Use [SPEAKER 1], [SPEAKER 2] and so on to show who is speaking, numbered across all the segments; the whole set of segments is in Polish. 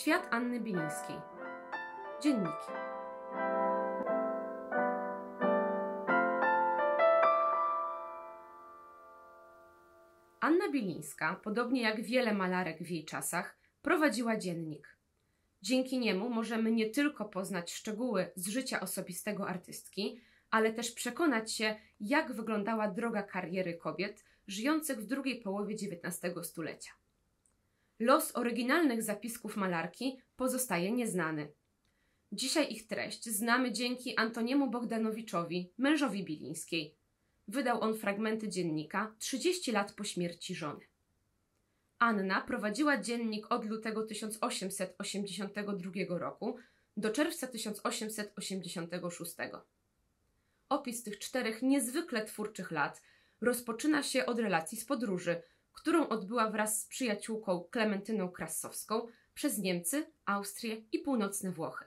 [SPEAKER 1] Świat Anny Bilińskiej. Dzienniki. Anna Bilińska, podobnie jak wiele malarek w jej czasach, prowadziła dziennik. Dzięki niemu możemy nie tylko poznać szczegóły z życia osobistego artystki, ale też przekonać się, jak wyglądała droga kariery kobiet żyjących w drugiej połowie XIX stulecia. Los oryginalnych zapisków malarki pozostaje nieznany. Dzisiaj ich treść znamy dzięki Antoniemu Bogdanowiczowi, mężowi Bilińskiej. Wydał on fragmenty dziennika 30 lat po śmierci żony. Anna prowadziła dziennik od lutego 1882 roku do czerwca 1886. Opis tych czterech niezwykle twórczych lat rozpoczyna się od relacji z podróży – którą odbyła wraz z przyjaciółką Klementyną Krasowską przez Niemcy, Austrię i północne Włochy.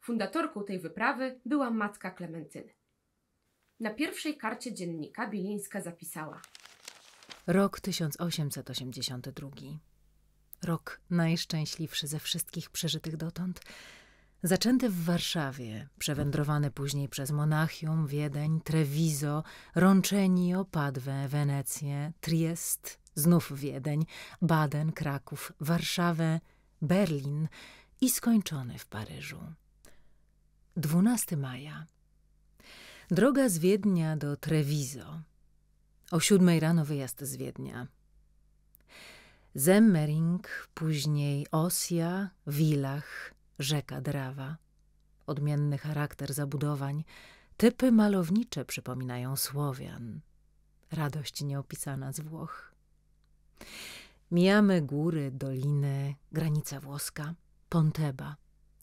[SPEAKER 1] Fundatorką tej wyprawy była matka Klementyny. Na pierwszej karcie dziennika Bilińska zapisała:
[SPEAKER 2] Rok 1882. Rok najszczęśliwszy ze wszystkich przeżytych dotąd. Zaczęty w Warszawie, przewędrowany później przez Monachium, Wiedeń, Treviso, Roncenio, Padwę, Wenecję, Triest, znów Wiedeń, Baden, Kraków, Warszawę, Berlin i skończony w Paryżu. 12 maja. Droga z Wiednia do Treviso. O siódmej rano wyjazd z Wiednia. Zemmering, później Osja, Wilach, rzeka Drawa. Odmienny charakter zabudowań, typy malownicze przypominają Słowian. Radość nieopisana z Włoch. Mijamy góry, doliny, granica włoska, Ponteba,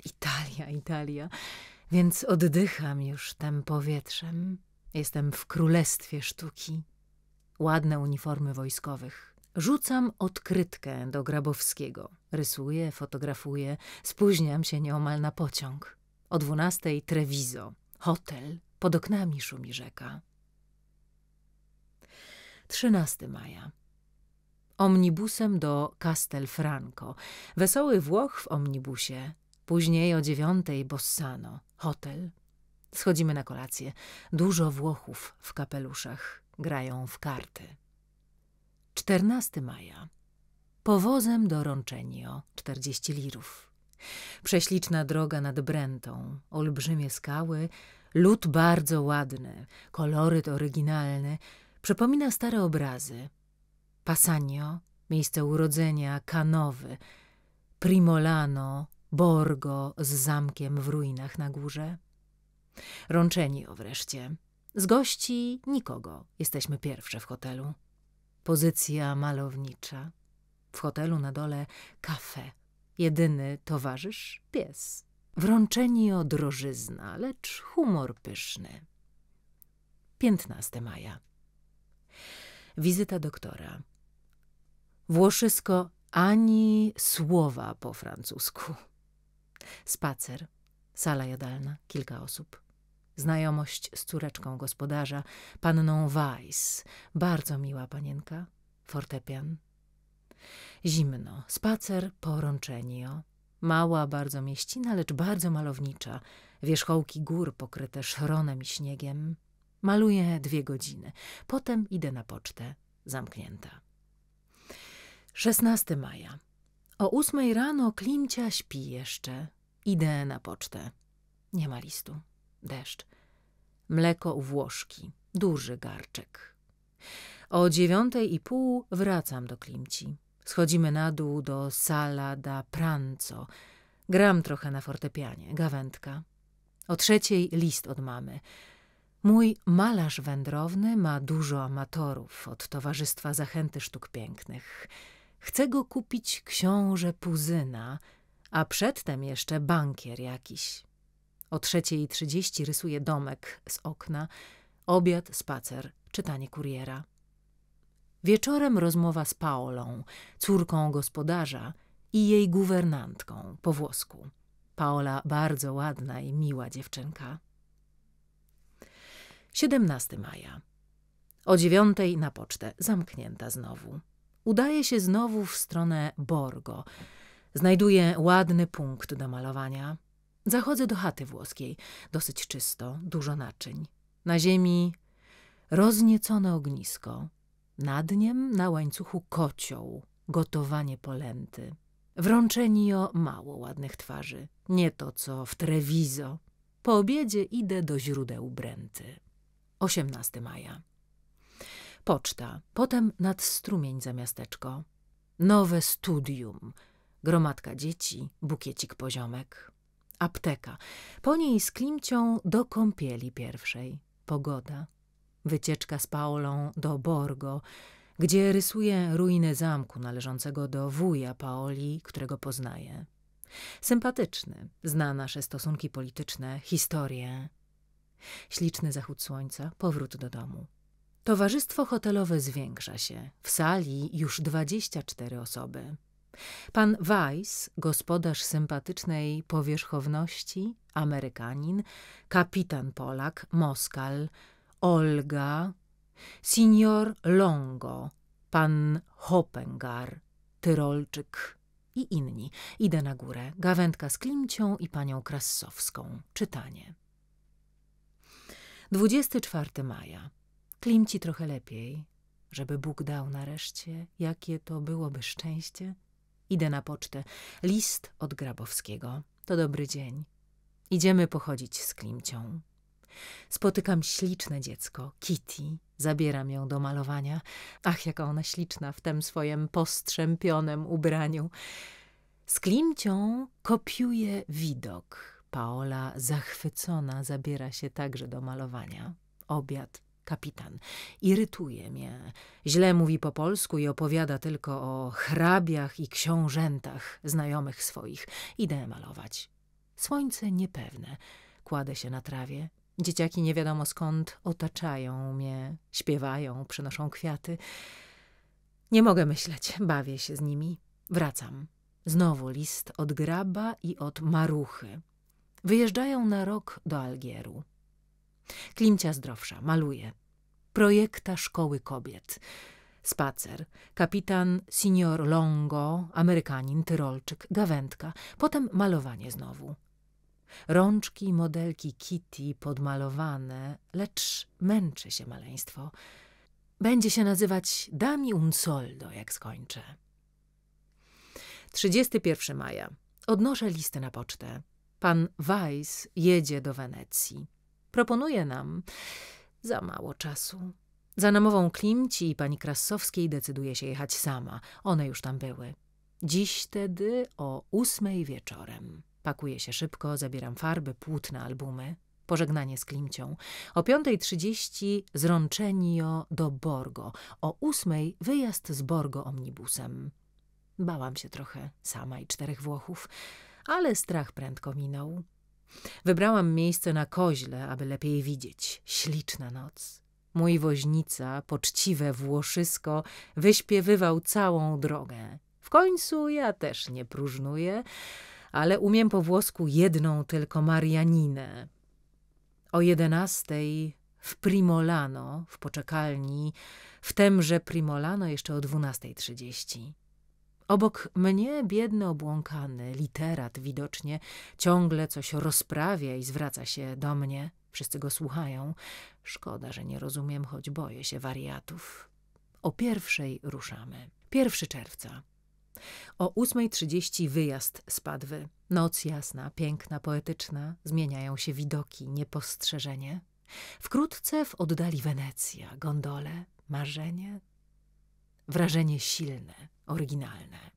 [SPEAKER 2] Italia, Italia, więc oddycham już tem powietrzem. Jestem w królestwie sztuki. Ładne uniformy wojskowych. Rzucam odkrytkę do Grabowskiego. Rysuję, fotografuję, spóźniam się nieomal na pociąg. O dwunastej Treviso, hotel, pod oknami szumi rzeka. 13 maja omnibusem do Castelfranco. Wesoły Włoch w omnibusie. Później o dziewiątej Bossano. Hotel. Schodzimy na kolację. Dużo Włochów w kapeluszach. Grają w karty. 14 maja. Powozem do Roncenio. 40 lirów. Prześliczna droga nad Brentą. Olbrzymie skały. Lud bardzo ładny. Koloryt oryginalny. Przypomina stare obrazy. Pasanio, miejsce urodzenia, Kanowy, Primolano, Borgo z zamkiem w ruinach na górze. o wreszcie. Z gości nikogo. Jesteśmy pierwsze w hotelu. Pozycja malownicza. W hotelu na dole kafe. Jedyny towarzysz pies. Wrączeni o drożyzna, lecz humor pyszny. 15 maja. Wizyta doktora. Włoszysko ani słowa po francusku. Spacer, sala jadalna, kilka osób. Znajomość z córeczką gospodarza, panną Weiss, bardzo miła panienka, fortepian. Zimno, spacer po Roncenio. Mała bardzo mieścina, lecz bardzo malownicza. Wierzchołki gór pokryte szronem i śniegiem. Maluję dwie godziny. Potem idę na pocztę, zamknięta. 16 maja. O ósmej rano Klimcia śpi jeszcze. Idę na pocztę. Nie ma listu. Deszcz. Mleko u Włoszki. Duży garczek. O dziewiątej i pół wracam do Klimci. Schodzimy na dół do sala da pranzo. Gram trochę na fortepianie. Gawędka. O trzeciej list od mamy. Mój malarz wędrowny ma dużo amatorów od Towarzystwa Zachęty Sztuk Pięknych – Chce go kupić książę Puzyna, a przedtem jeszcze bankier jakiś. O trzeciej trzydzieści rysuje domek z okna, obiad, spacer, czytanie kuriera. Wieczorem rozmowa z Paolą, córką gospodarza i jej guwernantką po włosku. Paola bardzo ładna i miła dziewczynka. 17 maja. O dziewiątej na pocztę, zamknięta znowu. Udaje się znowu w stronę Borgo. Znajduję ładny punkt do malowania. Zachodzę do chaty włoskiej. Dosyć czysto, dużo naczyń. Na ziemi rozniecone ognisko. Nad niem na łańcuchu kocioł, gotowanie polenty. W o mało ładnych twarzy. Nie to, co w Treviso. Po obiedzie idę do źródeł Brenty. 18 maja poczta, potem nad strumień za miasteczko. Nowe studium, gromadka dzieci, bukiecik poziomek. Apteka, po niej z Klimcią do kąpieli pierwszej. Pogoda, wycieczka z Paolą do Borgo, gdzie rysuje ruiny zamku należącego do wuja Paoli, którego poznaje. Sympatyczny, zna nasze stosunki polityczne, historię. Śliczny zachód słońca, powrót do domu. Towarzystwo hotelowe zwiększa się. W sali już 24 osoby. Pan Weiss, gospodarz sympatycznej powierzchowności, Amerykanin, kapitan Polak, Moskal, Olga, signor Longo, pan Hopengar, Tyrolczyk i inni. Idę na górę. Gawędka z Klimcią i panią Krasowską. Czytanie. 24 maja. Klimci trochę lepiej, żeby Bóg dał nareszcie, jakie to byłoby szczęście. Idę na pocztę. List od Grabowskiego. To dobry dzień. Idziemy pochodzić z Klimcią. Spotykam śliczne dziecko, Kitty. Zabieram ją do malowania. Ach, jaka ona śliczna w tym swoim postrzępionym ubraniu. Z Klimcią kopiuje widok. Paola, zachwycona, zabiera się także do malowania. Obiad kapitan. Irytuje mnie. Źle mówi po polsku i opowiada tylko o hrabiach i książętach znajomych swoich. Idę malować. Słońce niepewne. Kładę się na trawie. Dzieciaki nie wiadomo skąd otaczają mnie, śpiewają, przynoszą kwiaty. Nie mogę myśleć, bawię się z nimi. Wracam. Znowu list od graba i od maruchy. Wyjeżdżają na rok do Algieru. Klimcia zdrowsza, maluje. Projekta szkoły kobiet. Spacer. Kapitan Signor Longo, Amerykanin, Tyrolczyk, gawędka. Potem malowanie znowu. Rączki modelki Kitty podmalowane, lecz męczy się maleństwo. Będzie się nazywać Dami un soldo, jak skończę. 31 maja. Odnoszę listy na pocztę. Pan Weiss jedzie do Wenecji. Proponuje nam za mało czasu. Za namową Klimci i pani Krasowskiej decyduje się jechać sama. One już tam były. Dziś tedy o ósmej wieczorem. Pakuję się szybko, zabieram farby, płótna, albumy. Pożegnanie z Klimcią. O 5.30 z Roncenio do Borgo. O ósmej wyjazd z Borgo omnibusem. Bałam się trochę, sama i czterech Włochów, ale strach prędko minął. Wybrałam miejsce na koźle, aby lepiej widzieć. Śliczna noc. Mój woźnica, poczciwe Włoszysko, wyśpiewywał całą drogę. W końcu ja też nie próżnuję, ale umiem po włosku jedną tylko Marianinę. O jedenastej w Primolano, w poczekalni, w temże Primolano jeszcze o dwunastej trzydzieści. Obok mnie biedny obłąkany, literat widocznie, ciągle coś rozprawia i zwraca się do mnie. Wszyscy go słuchają. Szkoda, że nie rozumiem, choć boję się wariatów. O pierwszej ruszamy. Pierwszy czerwca. O 8.30 wyjazd z Padwy. Noc jasna, piękna, poetyczna. Zmieniają się widoki, niepostrzeżenie. Wkrótce w oddali Wenecja, gondole, marzenie, Wrażenie silne, oryginalne.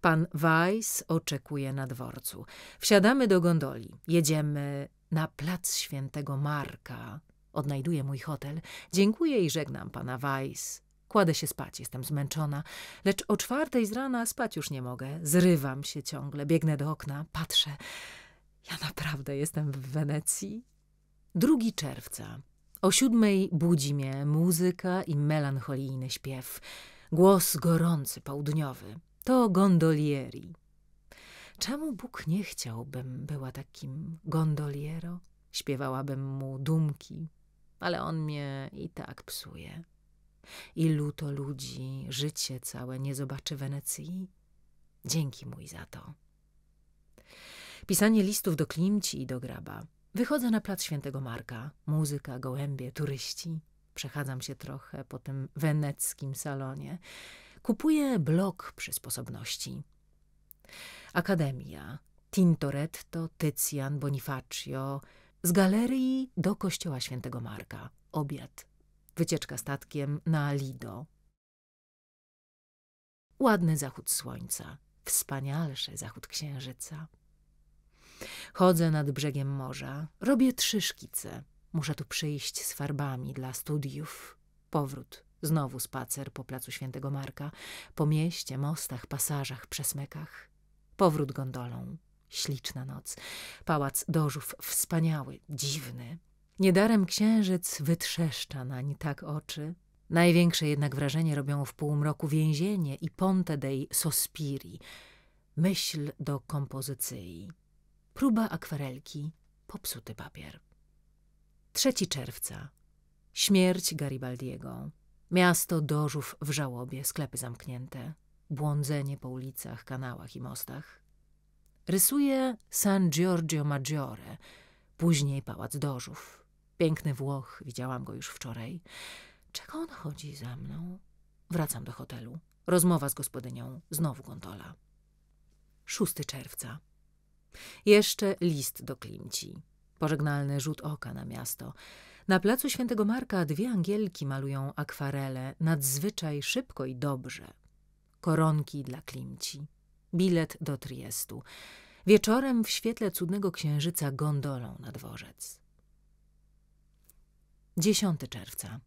[SPEAKER 2] Pan Weiss oczekuje na dworcu. Wsiadamy do gondoli. Jedziemy na plac świętego Marka. Odnajduję mój hotel. Dziękuję i żegnam pana Weiss. Kładę się spać, jestem zmęczona, lecz o czwartej z rana spać już nie mogę. Zrywam się ciągle, biegnę do okna, patrzę. Ja naprawdę jestem w Wenecji. 2 czerwca. O siódmej budzi mnie muzyka i melancholijny śpiew. Głos gorący, południowy. To gondolieri. Czemu Bóg nie chciałbym była takim gondoliero? Śpiewałabym mu dumki, ale on mnie i tak psuje. I luto ludzi życie całe nie zobaczy Wenecji? Dzięki mój za to. Pisanie listów do Klimci i do Graba – Wychodzę na plac Świętego Marka. Muzyka, gołębie, turyści. Przechadzam się trochę po tym weneckim salonie. Kupuję blok przy sposobności. Akademia, Tintoretto, Tycjan, Bonifacio. Z galerii do kościoła Świętego Marka. Obiad. Wycieczka statkiem na Lido. Ładny zachód słońca. Wspanialszy zachód księżyca. Chodzę nad brzegiem morza, robię trzy szkice. Muszę tu przyjść z farbami dla studiów. Powrót, znowu spacer po placu Świętego Marka, po mieście, mostach, pasażach, przesmykach. Powrót gondolą. Śliczna noc. Pałac dożów wspaniały, dziwny. Niedarem księżyc wytrzeszcza nań tak oczy. Największe jednak wrażenie robią w półmroku więzienie i Ponte dei Sospiri, myśl do kompozycji. Próba akwarelki, popsuty papier. 3 czerwca. Śmierć Garibaldiego. Miasto dożów w żałobie, sklepy zamknięte. Błądzenie po ulicach, kanałach i mostach. Rysuje San Giorgio Maggiore, później Pałac Dożów. Piękny Włoch, widziałam go już wczoraj. Czego on chodzi za mną? Wracam do hotelu. Rozmowa z gospodynią, znowu gondola. 6 czerwca. Jeszcze list do Klimci. Pożegnalny rzut oka na miasto. Na placu Świętego Marka dwie angielki malują akwarele, nadzwyczaj szybko i dobrze. Koronki dla Klimci. Bilet do Triestu. Wieczorem w świetle cudnego księżyca gondolą na dworzec. 10 czerwca.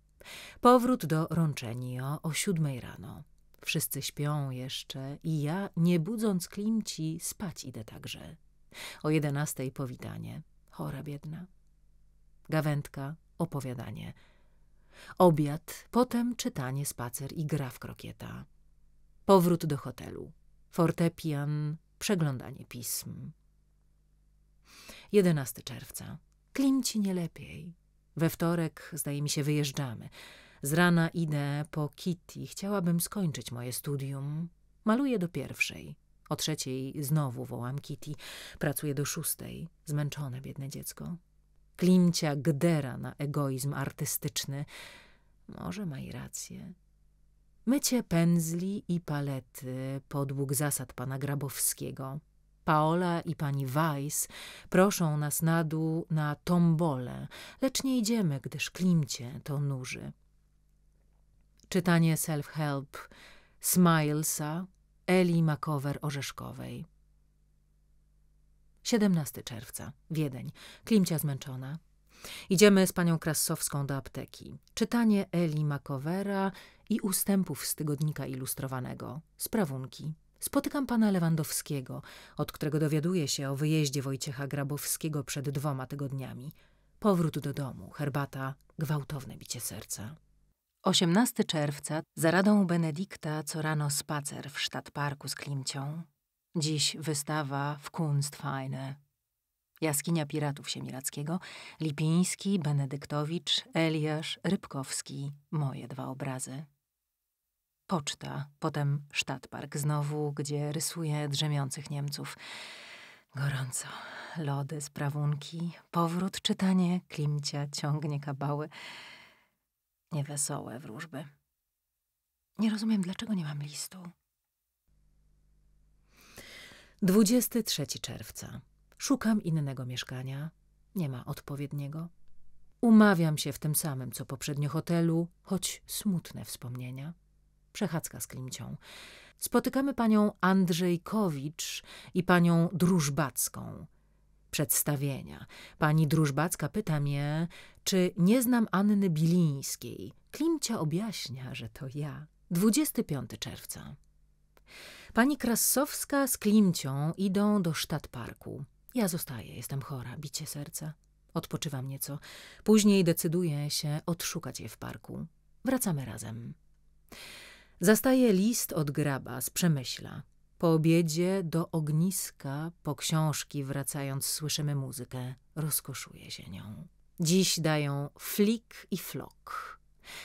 [SPEAKER 2] Powrót do Roncenio o siódmej rano. Wszyscy śpią jeszcze i ja, nie budząc Klimci, spać idę także. O jedenastej powitanie. Chora biedna. Gawędka, opowiadanie. Obiad, potem czytanie, spacer i gra w krokieta. Powrót do hotelu. Fortepian, przeglądanie pism. 11 czerwca. Klimci nie lepiej. We wtorek, zdaje mi się, wyjeżdżamy. Z rana idę po Kitty. Chciałabym skończyć moje studium. Maluję do pierwszej. O trzeciej znowu wołam Kitty. Pracuję do szóstej. Zmęczone biedne dziecko. Klimcia gdera na egoizm artystyczny. Może ma i rację. Mycie pędzli i palety, podług zasad pana Grabowskiego. Paola i pani Weiss proszą nas na dół na tombole, lecz nie idziemy, gdyż klimcie to nuży. Czytanie self-help Smilesa Eli Makower Orzeszkowej. 17 czerwca, Wiedeń. Klimcia zmęczona. Idziemy z panią Krasowską do apteki. Czytanie Eli Makowera i ustępów z tygodnika ilustrowanego. Sprawunki. Spotykam pana Lewandowskiego, od którego dowiaduję się o wyjeździe Wojciecha Grabowskiego przed dwoma tygodniami. Powrót do domu, herbata, gwałtowne bicie serca. 18 czerwca za radą Benedikta co rano spacer w Stadtparku z Klimcią. Dziś wystawa w Kunstfeine. Jaskinia Piratów Siemirackiego, Lipiński, Benedyktowicz, Eliasz, Rybkowski, moje dwa obrazy. Poczta, potem Stadtpark znowu, gdzie rysuje drzemiących Niemców. Gorąco, lody, sprawunki, powrót, czytanie, Klimcia ciągnie kabały. Niewesołe wróżby. Nie rozumiem, dlaczego nie mam listu. 23 czerwca. Szukam innego mieszkania. Nie ma odpowiedniego. Umawiam się w tym samym, co poprzednio hotelu, choć smutne wspomnienia. Przechadzka z Klimcią. Spotykamy panią Andrzejkowicz i panią Drużbacką – przedstawienia. Pani Drużbacka pyta mnie, czy nie znam Anny Bilińskiej. Klimcia objaśnia, że to ja. 25 czerwca. Pani Krasowska z Klimcią idą do Stadtparku. Ja zostaję, jestem chora, bicie serca. Odpoczywam nieco. Później decyduję się odszukać je w parku. Wracamy razem. Zastaję list od graba z Przemyśla. Po obiedzie do ogniska, po książki wracając słyszymy muzykę. Rozkoszuje się nią. Dziś dają flik i flok.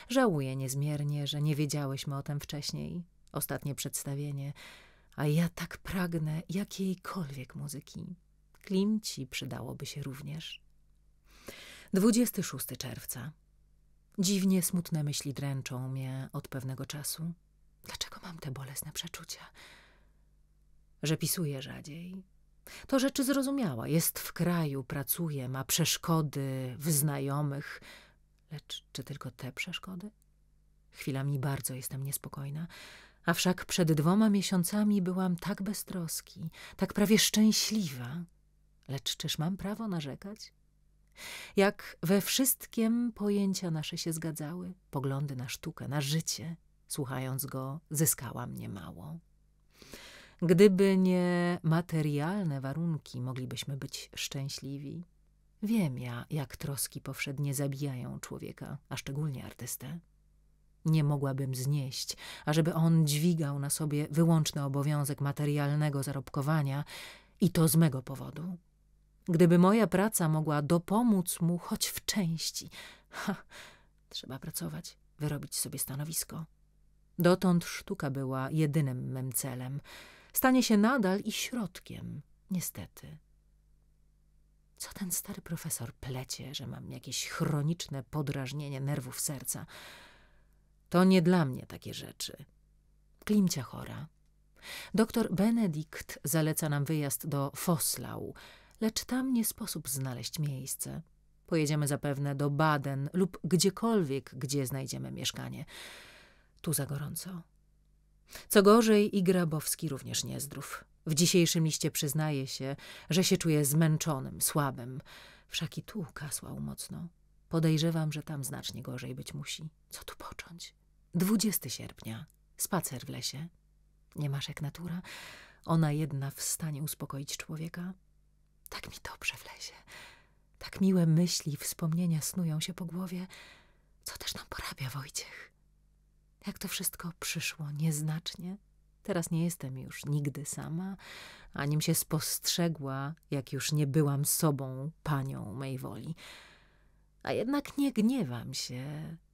[SPEAKER 2] Żałuję niezmiernie, że nie wiedziałyśmy o tym wcześniej. Ostatnie przedstawienie. A ja tak pragnę jakiejkolwiek muzyki. Klimci przydałoby się również. 26 czerwca. Dziwnie smutne myśli dręczą mnie od pewnego czasu. Dlaczego mam te bolesne przeczucia? że pisuje rzadziej. To rzeczy zrozumiała. Jest w kraju, pracuje, ma przeszkody w znajomych. Lecz czy tylko te przeszkody? Chwilami bardzo jestem niespokojna. A wszak przed dwoma miesiącami byłam tak bez troski, tak prawie szczęśliwa. Lecz czyż mam prawo narzekać? Jak we wszystkim pojęcia nasze się zgadzały, poglądy na sztukę, na życie, słuchając go, zyskałam niemało. Gdyby nie materialne warunki, moglibyśmy być szczęśliwi. Wiem ja, jak troski powszednie zabijają człowieka, a szczególnie artystę. Nie mogłabym znieść, ażeby on dźwigał na sobie wyłączny obowiązek materialnego zarobkowania i to z mego powodu. Gdyby moja praca mogła dopomóc mu choć w części. Ha, trzeba pracować, wyrobić sobie stanowisko. Dotąd sztuka była jedynym mym celem stanie się nadal i środkiem, niestety. Co ten stary profesor plecie, że mam jakieś chroniczne podrażnienie nerwów serca? To nie dla mnie takie rzeczy. Klimcia chora. Doktor Benedikt zaleca nam wyjazd do Foslau, lecz tam nie sposób znaleźć miejsce. Pojedziemy zapewne do Baden lub gdziekolwiek, gdzie znajdziemy mieszkanie. Tu za gorąco. Co gorzej, i Grabowski również niezdrów. W dzisiejszym liście przyznaje się, że się czuje zmęczonym, słabym. Wszak i tu kasłał mocno. Podejrzewam, że tam znacznie gorzej być musi. Co tu począć? 20 sierpnia. Spacer w lesie. Nie masz jak natura. Ona jedna w stanie uspokoić człowieka. Tak mi dobrze w lesie. Tak miłe myśli, wspomnienia snują się po głowie. Co też nam porabia Wojciech? Jak to wszystko przyszło nieznacznie. Teraz nie jestem już nigdy sama, ani się spostrzegła, jak już nie byłam sobą, panią mej woli. A jednak nie gniewam się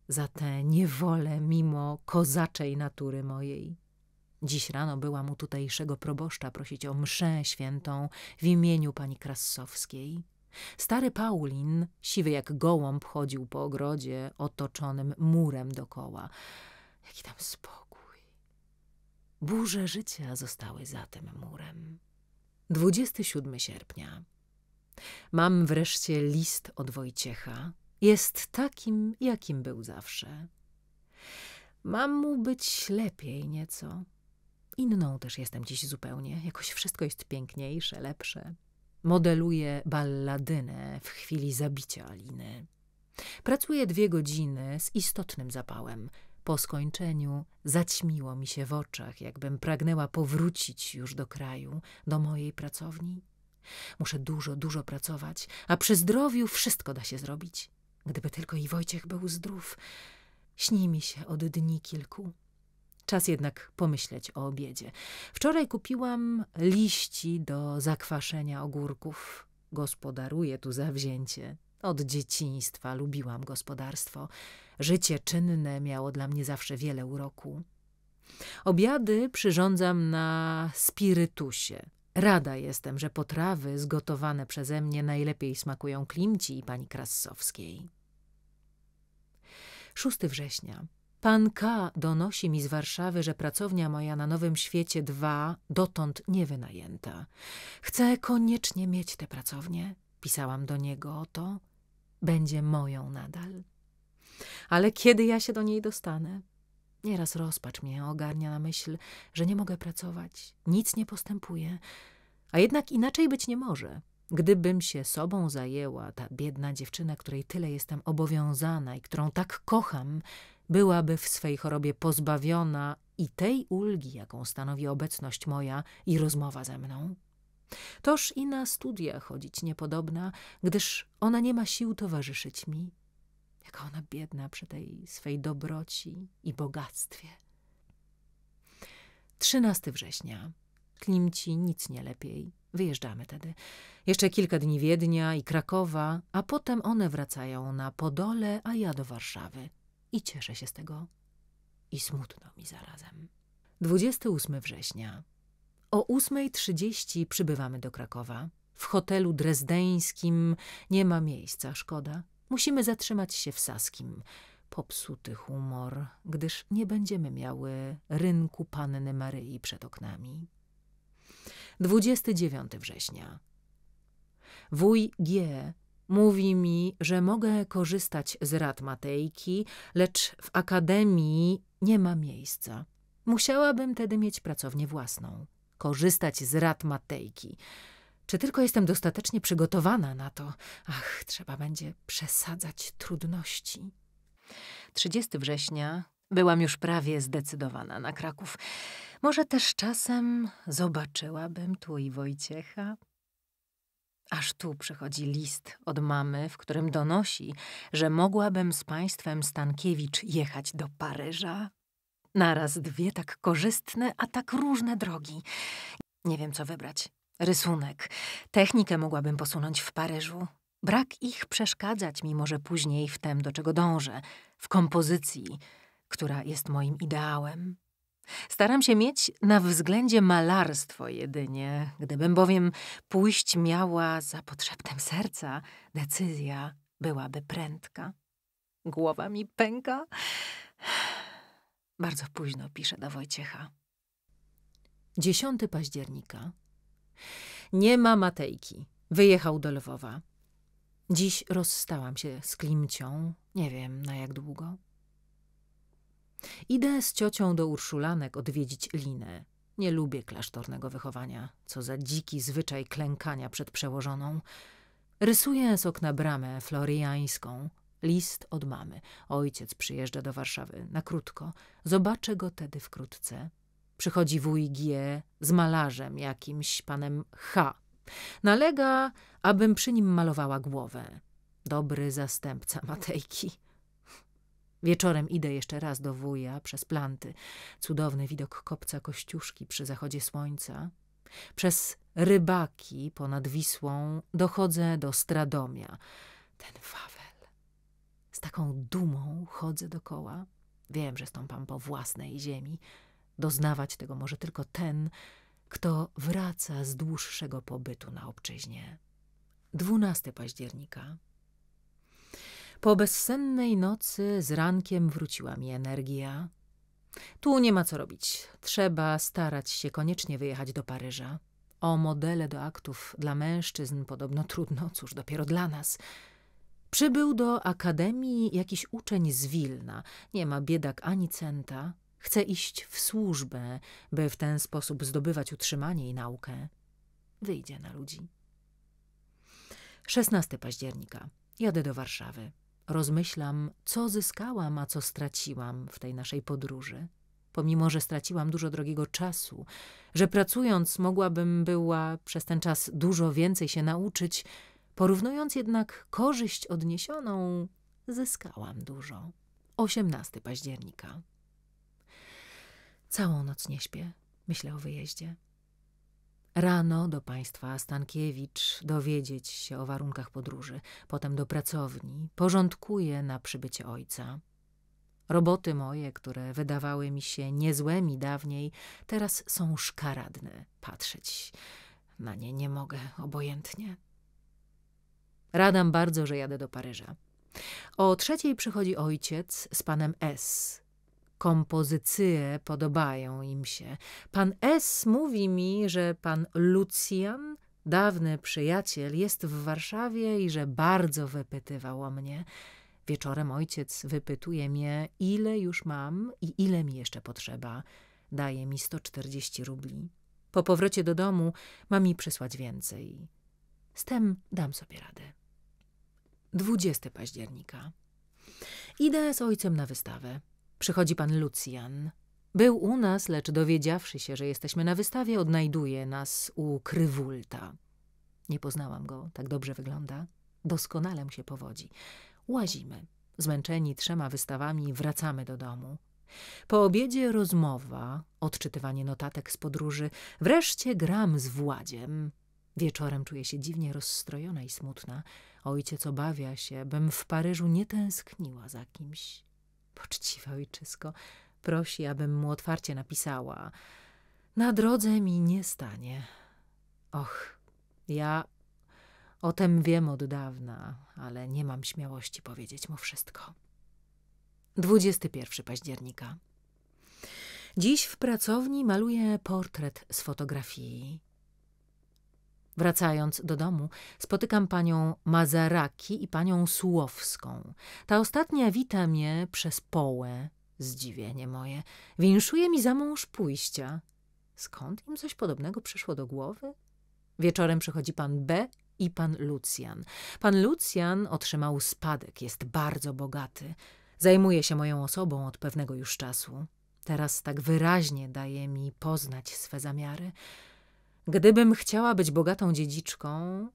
[SPEAKER 2] za tę niewolę mimo kozaczej natury mojej. Dziś rano byłam u tutejszego proboszcza prosić o mszę świętą w imieniu pani Krassowskiej. Stary Paulin, siwy jak gołąb, chodził po ogrodzie otoczonym murem dokoła – Jaki tam spokój. Burze życia zostały za tym murem. 27 sierpnia. Mam wreszcie list od Wojciecha. Jest takim, jakim był zawsze. Mam mu być lepiej nieco. Inną też jestem dziś zupełnie. Jakoś wszystko jest piękniejsze, lepsze. Modeluję balladynę w chwili zabicia Aliny. Pracuję dwie godziny z istotnym zapałem – po skończeniu zaćmiło mi się w oczach, jakbym pragnęła powrócić już do kraju, do mojej pracowni. Muszę dużo, dużo pracować, a przy zdrowiu wszystko da się zrobić. Gdyby tylko i Wojciech był zdrów. Śni mi się od dni kilku. Czas jednak pomyśleć o obiedzie. Wczoraj kupiłam liści do zakwaszenia ogórków. Gospodaruję tu zawzięcie. Od dzieciństwa lubiłam gospodarstwo. Życie czynne miało dla mnie zawsze wiele uroku. Obiady przyrządzam na spirytusie. Rada jestem, że potrawy zgotowane przeze mnie najlepiej smakują Klimci i pani Krassowskiej. 6 września. Pan K. donosi mi z Warszawy, że pracownia moja na Nowym Świecie 2 dotąd nie wynajęta. Chcę koniecznie mieć tę pracownię. Pisałam do niego o to. Będzie moją nadal. Ale kiedy ja się do niej dostanę? Nieraz rozpacz mnie ogarnia na myśl, że nie mogę pracować, nic nie postępuje, a jednak inaczej być nie może. Gdybym się sobą zajęła, ta biedna dziewczyna, której tyle jestem obowiązana i którą tak kocham, byłaby w swej chorobie pozbawiona i tej ulgi, jaką stanowi obecność moja i rozmowa ze mną. Toż i na studia chodzić niepodobna, gdyż ona nie ma sił towarzyszyć mi, Jaka ona biedna przy tej swej dobroci i bogactwie. 13 września. Klimci nic nie lepiej. Wyjeżdżamy tedy. Jeszcze kilka dni Wiednia i Krakowa, a potem one wracają na Podole, a ja do Warszawy. I cieszę się z tego. I smutno mi zarazem. 28 września. O 8.30 przybywamy do Krakowa. W hotelu drezdeńskim nie ma miejsca, szkoda. Musimy zatrzymać się w Saskim. Popsuty humor, gdyż nie będziemy miały rynku Panny Maryi przed oknami. 29 września. Wuj G. mówi mi, że mogę korzystać z rad Matejki, lecz w akademii nie ma miejsca. Musiałabym tedy mieć pracownię własną, korzystać z rad Matejki. Czy tylko jestem dostatecznie przygotowana na to? Ach, trzeba będzie przesadzać trudności. 30 września byłam już prawie zdecydowana na Kraków. Może też czasem zobaczyłabym tu i Wojciecha. Aż tu przychodzi list od mamy, w którym donosi, że mogłabym z państwem Stankiewicz jechać do Paryża. Naraz dwie tak korzystne, a tak różne drogi. Nie wiem, co wybrać rysunek. Technikę mogłabym posunąć w Paryżu. Brak ich przeszkadzać mimo że później w tem, do czego dążę, w kompozycji, która jest moim ideałem. Staram się mieć na względzie malarstwo jedynie, gdybym bowiem pójść miała za potrzebnem serca, decyzja byłaby prędka. Głowa mi pęka. Bardzo późno piszę do Wojciecha. 10 października nie ma Matejki. Wyjechał do Lwowa. Dziś rozstałam się z Klimcią, nie wiem na jak długo. Idę z ciocią do Urszulanek odwiedzić Linę. Nie lubię klasztornego wychowania, co za dziki zwyczaj klękania przed przełożoną. Rysuję z okna bramę floriańską. List od mamy. Ojciec przyjeżdża do Warszawy na krótko. Zobaczę go tedy wkrótce. Przychodzi wuj G z malarzem jakimś, panem H. Nalega, abym przy nim malowała głowę. Dobry zastępca Matejki. Wieczorem idę jeszcze raz do wuja przez planty. Cudowny widok kopca Kościuszki przy zachodzie słońca. Przez rybaki ponad Wisłą dochodzę do Stradomia. Ten Wawel. Z taką dumą chodzę dokoła. Wiem, że stąpam po własnej ziemi. Doznawać tego może tylko ten, kto wraca z dłuższego pobytu na obczyźnie. 12 października. Po bezsennej nocy z rankiem wróciła mi energia. Tu nie ma co robić. Trzeba starać się koniecznie wyjechać do Paryża. O modele do aktów dla mężczyzn podobno trudno, cóż dopiero dla nas. Przybył do akademii jakiś uczeń z Wilna. Nie ma biedak ani centa. Chce iść w służbę, by w ten sposób zdobywać utrzymanie i naukę. Wyjdzie na ludzi. 16 października. Jadę do Warszawy. Rozmyślam, co zyskałam, a co straciłam w tej naszej podróży. Pomimo, że straciłam dużo drogiego czasu, że pracując mogłabym była przez ten czas dużo więcej się nauczyć, porównując jednak korzyść odniesioną, zyskałam dużo. 18 października. Całą noc nie śpię, myślę o wyjeździe. Rano do państwa Stankiewicz dowiedzieć się o warunkach podróży, potem do pracowni, porządkuje na przybycie ojca. Roboty moje, które wydawały mi się niezłemi dawniej, teraz są szkaradne. Patrzeć na nie nie mogę obojętnie. Radam bardzo, że jadę do Paryża. O trzeciej przychodzi ojciec z panem S., kompozycje podobają im się. Pan S. mówi mi, że pan Lucian, dawny przyjaciel, jest w Warszawie i że bardzo wypytywał o mnie. Wieczorem ojciec wypytuje mnie, ile już mam i ile mi jeszcze potrzeba. Daje mi 140 rubli. Po powrocie do domu ma mi przysłać więcej. Z tem dam sobie radę. 20 października. Idę z ojcem na wystawę. Przychodzi pan Lucian. Był u nas, lecz dowiedziawszy się, że jesteśmy na wystawie, odnajduje nas u Krywulta. Nie poznałam go, tak dobrze wygląda. Doskonale mu się powodzi. Łazimy. Zmęczeni trzema wystawami wracamy do domu. Po obiedzie rozmowa, odczytywanie notatek z podróży. Wreszcie gram z Władziem. Wieczorem czuję się dziwnie rozstrojona i smutna. Ojciec obawia się, bym w Paryżu nie tęskniła za kimś. Poczciwe ojczysko, prosi, abym mu otwarcie napisała. Na drodze mi nie stanie. Och, ja o tem wiem od dawna, ale nie mam śmiałości powiedzieć mu wszystko. 21 października. Dziś w pracowni maluję portret z fotografii. Wracając do domu, spotykam panią Mazaraki i panią Słowską. Ta ostatnia wita mnie przez połę, zdziwienie moje, winszuje mi za mąż pójścia. Skąd im coś podobnego przyszło do głowy? Wieczorem przychodzi pan B i pan Lucjan. Pan Lucjan otrzymał spadek, jest bardzo bogaty. Zajmuje się moją osobą od pewnego już czasu. Teraz tak wyraźnie daje mi poznać swe zamiary. Gdybym chciała być bogatą dziedziczką,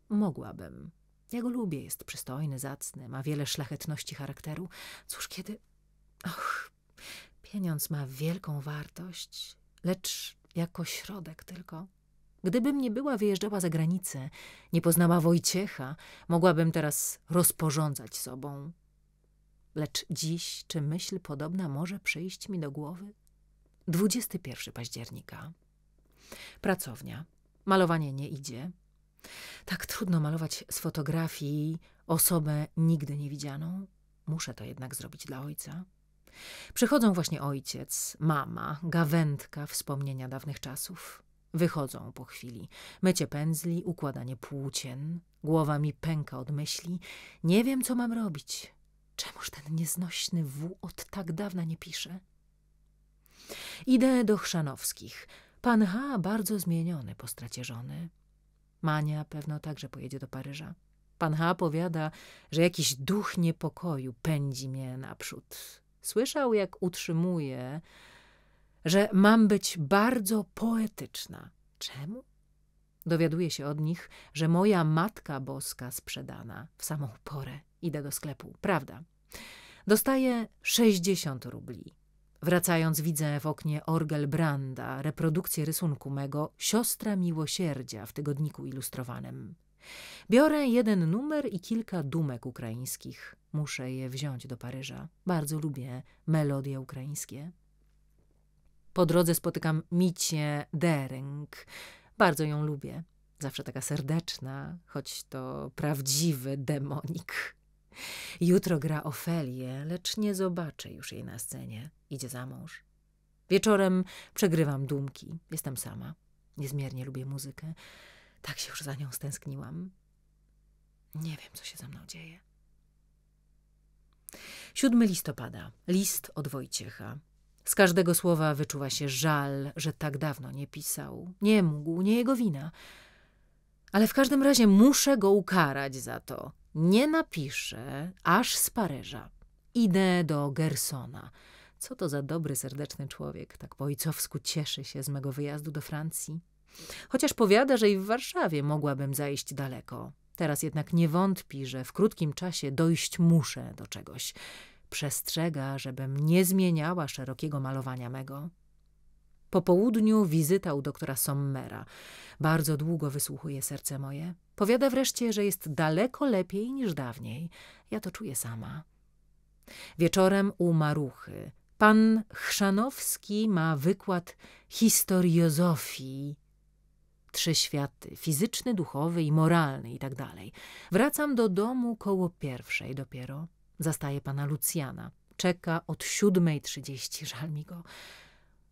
[SPEAKER 2] mogłabym. Ja go lubię, jest przystojny, zacny, ma wiele szlachetności charakteru. Cóż, kiedy... Och, pieniądz ma wielką wartość, lecz jako środek tylko. Gdybym nie była wyjeżdżała za granicę, nie poznała Wojciecha, mogłabym teraz rozporządzać sobą. Lecz dziś, czy myśl podobna może przyjść mi do głowy? 21 października. Pracownia. Malowanie nie idzie. Tak trudno malować z fotografii osobę nigdy nie widzianą. Muszę to jednak zrobić dla ojca. Przychodzą właśnie ojciec, mama, gawędka, wspomnienia dawnych czasów. Wychodzą po chwili. Mycie pędzli, układanie płócien. Głowa mi pęka od myśli. Nie wiem, co mam robić. Czemuż ten nieznośny W od tak dawna nie pisze? Idę do Chrzanowskich. Pan H. bardzo zmieniony po stracie żony. Mania pewno także pojedzie do Paryża. Pan H. powiada, że jakiś duch niepokoju pędzi mnie naprzód. Słyszał, jak utrzymuje, że mam być bardzo poetyczna. Czemu? Dowiaduje się od nich, że moja Matka Boska sprzedana w samą porę. Idę do sklepu. Prawda. Dostaję 60 rubli. Wracając widzę w oknie orgel Branda, reprodukcję rysunku mego Siostra Miłosierdzia w tygodniku ilustrowanym. Biorę jeden numer i kilka dumek ukraińskich. Muszę je wziąć do Paryża. Bardzo lubię melodie ukraińskie. Po drodze spotykam Micie Dering. Bardzo ją lubię. Zawsze taka serdeczna, choć to prawdziwy demonik. Jutro gra Ofelię, lecz nie zobaczę już jej na scenie. Idzie za mąż. Wieczorem przegrywam dumki. Jestem sama. Niezmiernie lubię muzykę. Tak się już za nią stęskniłam. Nie wiem, co się ze mną dzieje. 7 listopada. List od Wojciecha. Z każdego słowa wyczuwa się żal, że tak dawno nie pisał. Nie mógł, nie jego wina. Ale w każdym razie muszę go ukarać za to. Nie napiszę, aż z Paryża. Idę do Gersona. Co to za dobry, serdeczny człowiek. Tak po ojcowsku cieszy się z mego wyjazdu do Francji. Chociaż powiada, że i w Warszawie mogłabym zajść daleko. Teraz jednak nie wątpi, że w krótkim czasie dojść muszę do czegoś. Przestrzega, żebym nie zmieniała szerokiego malowania mego. Po południu wizyta u doktora Sommera. Bardzo długo wysłuchuje serce moje. Powiada wreszcie, że jest daleko lepiej niż dawniej. Ja to czuję sama. Wieczorem u Maruchy. Pan Chrzanowski ma wykład historiozofii. Trzy światy, fizyczny, duchowy i moralny i tak dalej. Wracam do domu koło pierwszej dopiero. Zastaję pana Lucjana. Czeka od siódmej trzydzieści, żal mi go.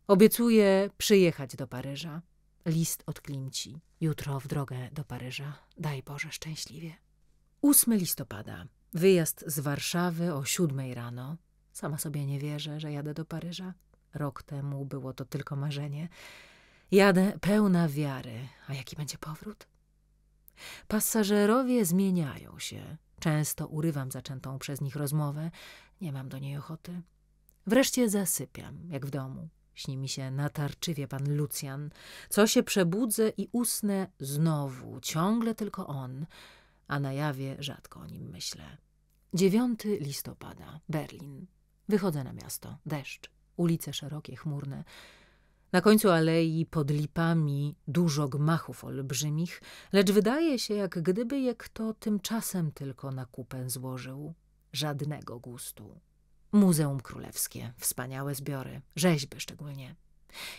[SPEAKER 2] Obiecuję przyjechać do Paryża. List od Klimci. Jutro w drogę do Paryża. Daj Boże szczęśliwie. 8 listopada. Wyjazd z Warszawy o siódmej rano. Sama sobie nie wierzę, że jadę do Paryża. Rok temu było to tylko marzenie. Jadę pełna wiary. A jaki będzie powrót? Pasażerowie zmieniają się. Często urywam zaczętą przez nich rozmowę. Nie mam do niej ochoty. Wreszcie zasypiam, jak w domu śni mi się natarczywie pan Lucjan, co się przebudzę i usnę znowu, ciągle tylko on, a na jawie rzadko o nim myślę. 9 listopada, Berlin. Wychodzę na miasto, deszcz, ulice szerokie, chmurne. Na końcu alei pod lipami dużo gmachów olbrzymich, lecz wydaje się, jak gdyby je kto tymczasem tylko na kupę złożył. Żadnego gustu. Muzeum Królewskie, wspaniałe zbiory, rzeźby szczególnie.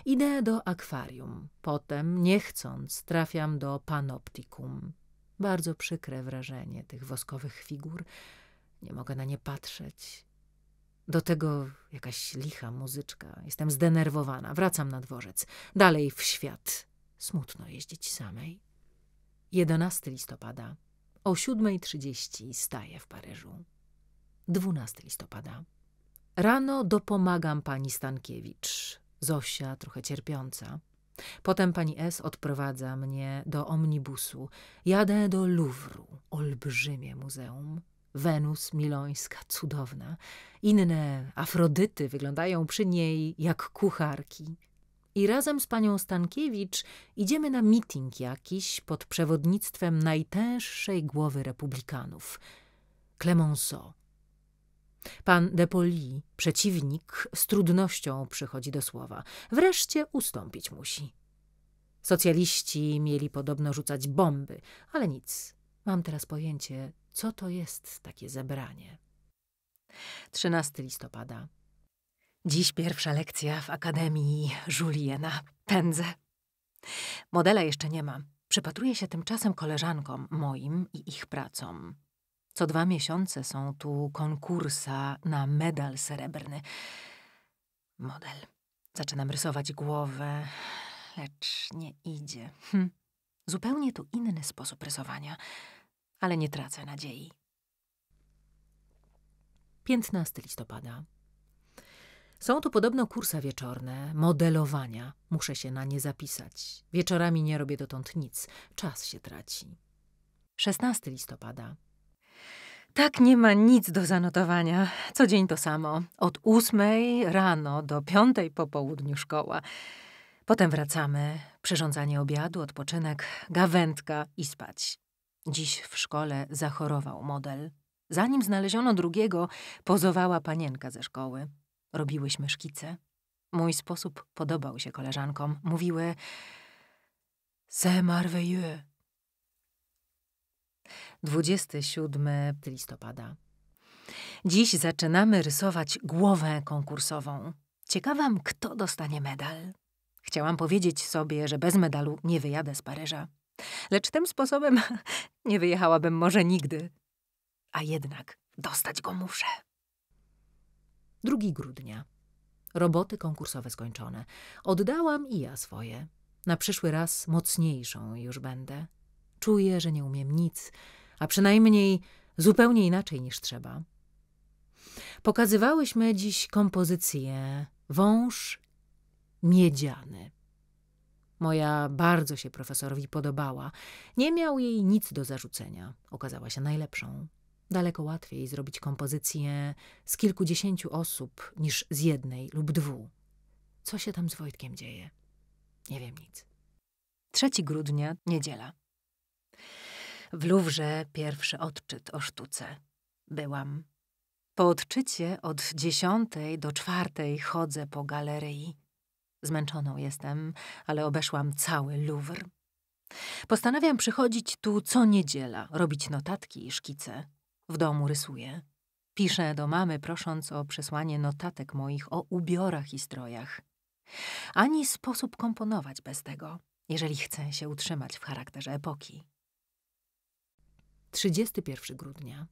[SPEAKER 2] Idę do akwarium, potem, nie chcąc, trafiam do panoptikum. Bardzo przykre wrażenie tych woskowych figur. Nie mogę na nie patrzeć. Do tego jakaś licha muzyczka. Jestem zdenerwowana. Wracam na dworzec. Dalej w świat. Smutno jeździć samej. 11 listopada. O 7.30 staję w Paryżu. 12 listopada. Rano dopomagam pani Stankiewicz. Zosia, trochę cierpiąca. Potem pani S. odprowadza mnie do omnibusu. Jadę do Louvru, olbrzymie muzeum. Wenus Milońska, cudowna. Inne Afrodyty wyglądają przy niej jak kucharki. I razem z panią Stankiewicz idziemy na miting jakiś pod przewodnictwem najtęższej głowy republikanów. Clemenceau, Pan de Poli, przeciwnik, z trudnością przychodzi do słowa. Wreszcie ustąpić musi. Socjaliści mieli podobno rzucać bomby, ale nic. Mam teraz pojęcie, co to jest takie zebranie. 13 listopada. Dziś pierwsza lekcja w Akademii Juliena. Pędzę. Modela jeszcze nie mam. Przypatruję się tymczasem koleżankom moim i ich pracom. Co dwa miesiące są tu konkursa na medal srebrny. Model. Zaczynam rysować głowę, lecz nie idzie. Hm. Zupełnie tu inny sposób rysowania, ale nie tracę nadziei. 15 listopada. Są tu podobno kursa wieczorne, modelowania. Muszę się na nie zapisać. Wieczorami nie robię dotąd nic. Czas się traci. 16 listopada tak nie ma nic do zanotowania. Co dzień to samo. Od ósmej rano do piątej po południu szkoła. Potem wracamy, przyrządzanie obiadu, odpoczynek, gawędka i spać. Dziś w szkole zachorował model. Zanim znaleziono drugiego, pozowała panienka ze szkoły. Robiłyśmy szkice. Mój sposób podobał się koleżankom. Mówiły: C'est merveilleux. 27 listopada. Dziś zaczynamy rysować głowę konkursową. Ciekawam, kto dostanie medal. Chciałam powiedzieć sobie, że bez medalu nie wyjadę z Paryża. Lecz tym sposobem nie wyjechałabym może nigdy. A jednak dostać go muszę. 2 grudnia. Roboty konkursowe skończone. Oddałam i ja swoje. Na przyszły raz mocniejszą już będę. Czuję, że nie umiem nic, a przynajmniej zupełnie inaczej niż trzeba. Pokazywałyśmy dziś kompozycję Wąż miedziany. Moja bardzo się profesorowi podobała. Nie miał jej nic do zarzucenia. Okazała się najlepszą. Daleko łatwiej zrobić kompozycję z kilkudziesięciu osób niż z jednej lub dwóch. Co się tam z Wojtkiem dzieje? Nie wiem nic. 3 grudnia, niedziela. W Luwrze pierwszy odczyt o sztuce. Byłam. Po odczycie od dziesiątej do czwartej chodzę po galerii. Zmęczoną jestem, ale obeszłam cały Luwr. Postanawiam przychodzić tu co niedziela, robić notatki i szkice. W domu rysuję. Piszę do mamy, prosząc o przesłanie notatek moich o ubiorach i strojach. Ani sposób komponować bez tego, jeżeli chcę się utrzymać w charakterze epoki. 31 grudnia.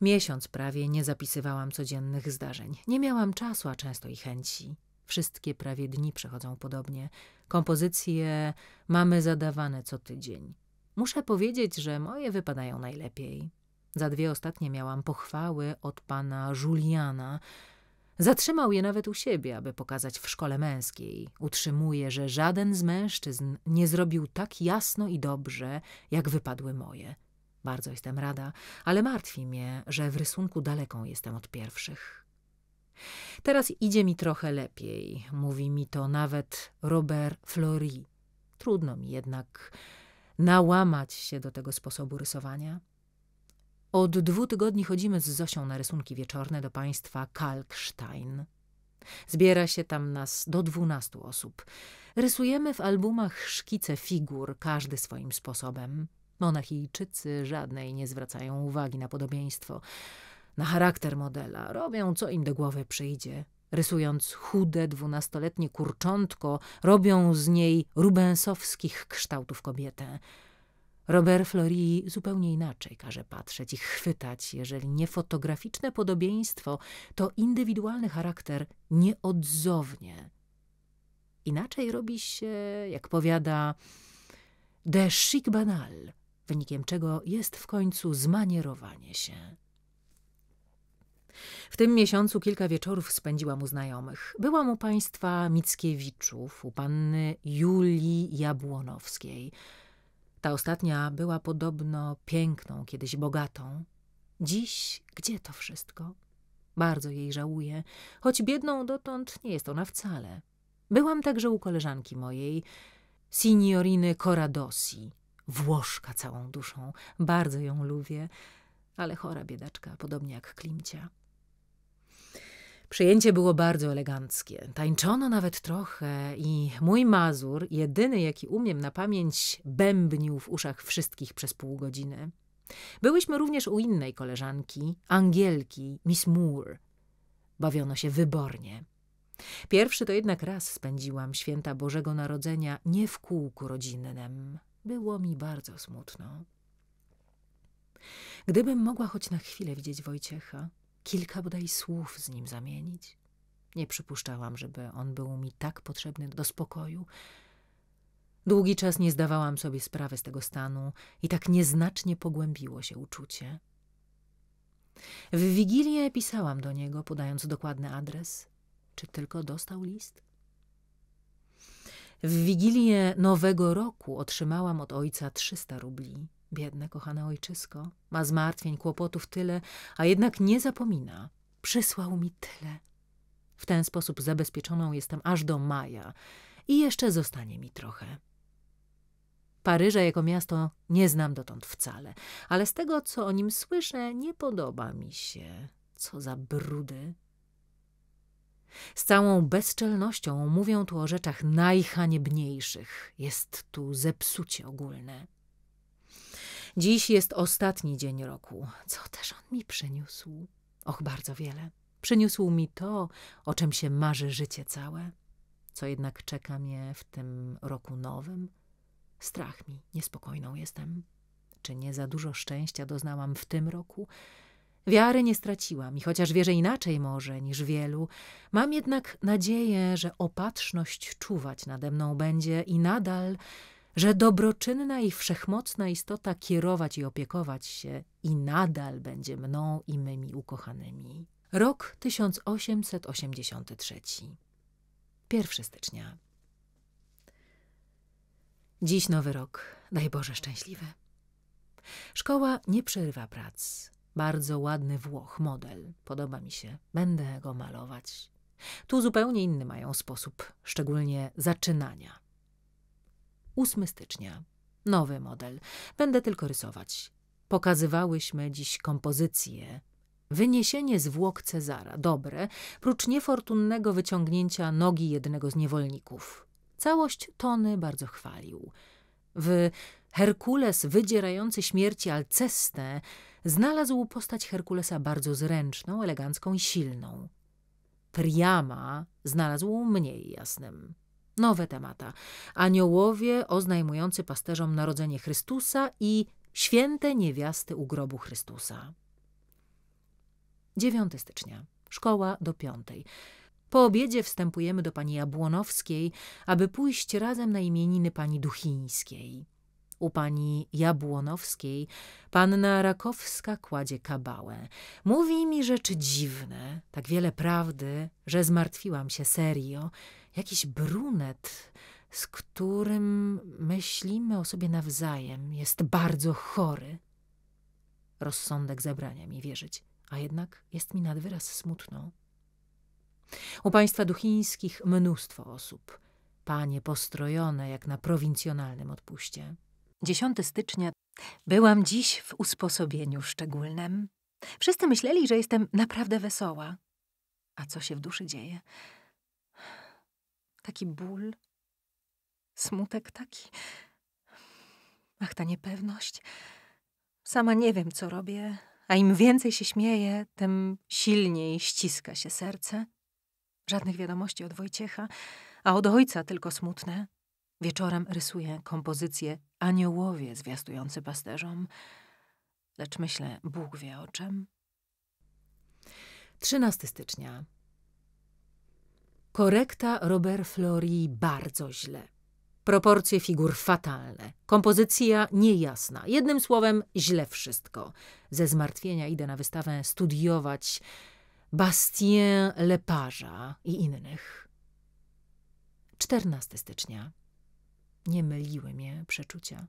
[SPEAKER 2] Miesiąc prawie nie zapisywałam codziennych zdarzeń. Nie miałam czasu, a często i chęci. Wszystkie prawie dni przechodzą podobnie. Kompozycje mamy zadawane co tydzień. Muszę powiedzieć, że moje wypadają najlepiej. Za dwie ostatnie miałam pochwały od pana Juliana. Zatrzymał je nawet u siebie, aby pokazać w szkole męskiej. Utrzymuje, że żaden z mężczyzn nie zrobił tak jasno i dobrze, jak wypadły moje. Bardzo jestem rada, ale martwi mnie, że w rysunku daleką jestem od pierwszych. Teraz idzie mi trochę lepiej, mówi mi to nawet Robert Flori. Trudno mi jednak nałamać się do tego sposobu rysowania. Od dwóch tygodni chodzimy z Zosią na rysunki wieczorne do państwa Kalkstein. Zbiera się tam nas do dwunastu osób. Rysujemy w albumach szkice figur, każdy swoim sposobem. Monachijczycy żadnej nie zwracają uwagi na podobieństwo, na charakter modela. Robią, co im do głowy przyjdzie. Rysując chude, dwunastoletnie kurczątko, robią z niej rubensowskich kształtów kobietę. Robert Flori zupełnie inaczej każe patrzeć i chwytać, jeżeli nie fotograficzne podobieństwo, to indywidualny charakter nieodzownie. Inaczej robi się, jak powiada, de chic banal, wynikiem czego jest w końcu zmanierowanie się. W tym miesiącu kilka wieczorów spędziłam u znajomych. Byłam u państwa Mickiewiczów, u panny Julii Jabłonowskiej. Ta ostatnia była podobno piękną, kiedyś bogatą. Dziś gdzie to wszystko? Bardzo jej żałuję, choć biedną dotąd nie jest ona wcale. Byłam także u koleżanki mojej, signoriny Coradosi, Włoszka całą duszą. Bardzo ją lubię, ale chora biedaczka, podobnie jak Klimcia. Przyjęcie było bardzo eleganckie. Tańczono nawet trochę i mój mazur, jedyny jaki umiem na pamięć, bębnił w uszach wszystkich przez pół godziny. Byłyśmy również u innej koleżanki, Angielki, Miss Moore. Bawiono się wybornie. Pierwszy to jednak raz spędziłam święta Bożego Narodzenia nie w kółku rodzinnym. Było mi bardzo smutno. Gdybym mogła choć na chwilę widzieć Wojciecha, kilka bodaj słów z nim zamienić. Nie przypuszczałam, żeby on był mi tak potrzebny do spokoju. Długi czas nie zdawałam sobie sprawy z tego stanu i tak nieznacznie pogłębiło się uczucie. W Wigilię pisałam do niego, podając dokładny adres. Czy tylko dostał list? W Wigilię Nowego Roku otrzymałam od ojca 300 rubli. Biedne, kochane ojczysko, ma zmartwień, kłopotów tyle, a jednak nie zapomina. Przysłał mi tyle. W ten sposób zabezpieczoną jestem aż do maja i jeszcze zostanie mi trochę. Paryża jako miasto nie znam dotąd wcale, ale z tego, co o nim słyszę, nie podoba mi się. Co za brudy, z całą bezczelnością mówią tu o rzeczach najhaniebniejszych. Jest tu zepsucie ogólne. Dziś jest ostatni dzień roku. Co też on mi przyniósł? Och, bardzo wiele. Przyniósł mi to, o czym się marzy życie całe. Co jednak czeka mnie w tym roku nowym? Strach mi, niespokojną jestem. Czy nie za dużo szczęścia doznałam w tym roku? Wiary nie straciłam i chociaż wierzę inaczej może niż wielu, mam jednak nadzieję, że opatrzność czuwać nade mną będzie i nadal, że dobroczynna i wszechmocna istota kierować i opiekować się i nadal będzie mną i mymi ukochanymi. Rok 1883. 1 stycznia. Dziś nowy rok, daj Boże szczęśliwy. Szkoła nie przerywa prac. Bardzo ładny Włoch model. Podoba mi się. Będę go malować. Tu zupełnie inny mają sposób, szczególnie zaczynania. 8 stycznia. Nowy model. Będę tylko rysować. Pokazywałyśmy dziś kompozycję. Wyniesienie zwłok Cezara, dobre, prócz niefortunnego wyciągnięcia nogi jednego z niewolników. Całość Tony bardzo chwalił. W Herkules wydzierający śmierci Alcestę znalazł postać Herkulesa bardzo zręczną, elegancką i silną. Priama znalazł mniej jasnym. Nowe temata. Aniołowie oznajmujący pasterzom narodzenie Chrystusa i święte niewiasty u grobu Chrystusa. 9 stycznia. Szkoła do piątej. Po obiedzie wstępujemy do pani Jabłonowskiej, aby pójść razem na imieniny pani Duchińskiej u pani Jabłonowskiej panna Rakowska kładzie kabałę. Mówi mi rzeczy dziwne, tak wiele prawdy, że zmartwiłam się serio. Jakiś brunet, z którym myślimy o sobie nawzajem, jest bardzo chory. Rozsądek zabrania mi wierzyć, a jednak jest mi nad wyraz smutną. U państwa duchińskich mnóstwo osób – panie postrojone jak na prowincjonalnym odpuście. 10 stycznia. Byłam dziś w usposobieniu szczególnym. Wszyscy myśleli, że jestem naprawdę wesoła. A co się w duszy dzieje? Taki ból, smutek taki. Ach, ta niepewność.
[SPEAKER 3] Sama nie wiem, co robię, a im więcej się śmieję, tym silniej ściska
[SPEAKER 2] się serce. Żadnych wiadomości od Wojciecha, a od ojca tylko smutne. Wieczorem rysuję kompozycje aniołowie zwiastujący pasterzom, lecz myślę, Bóg wie o czym. 13 stycznia. Korekta Robert Flori bardzo źle. Proporcje figur fatalne, kompozycja niejasna, jednym słowem źle wszystko. Ze zmartwienia idę na wystawę studiować Bastien Leparza i innych. 14 stycznia. Nie myliły mnie przeczucia.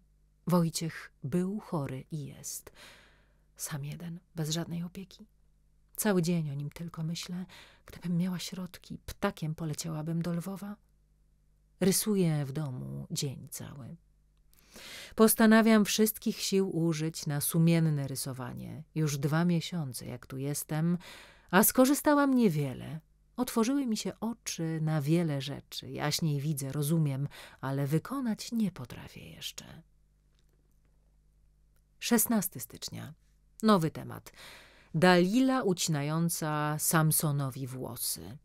[SPEAKER 2] Wojciech był chory i jest. Sam jeden, bez żadnej opieki. Cały dzień o nim tylko myślę. Gdybym miała środki, ptakiem poleciałabym do Lwowa. Rysuję w domu dzień cały. Postanawiam wszystkich sił użyć na sumienne rysowanie. Już dwa miesiące, jak tu jestem, a skorzystałam niewiele. Otworzyły mi się oczy na wiele rzeczy. Jaśniej widzę, rozumiem, ale wykonać nie potrafię jeszcze. 16 stycznia. Nowy temat. Dalila ucinająca Samsonowi włosy.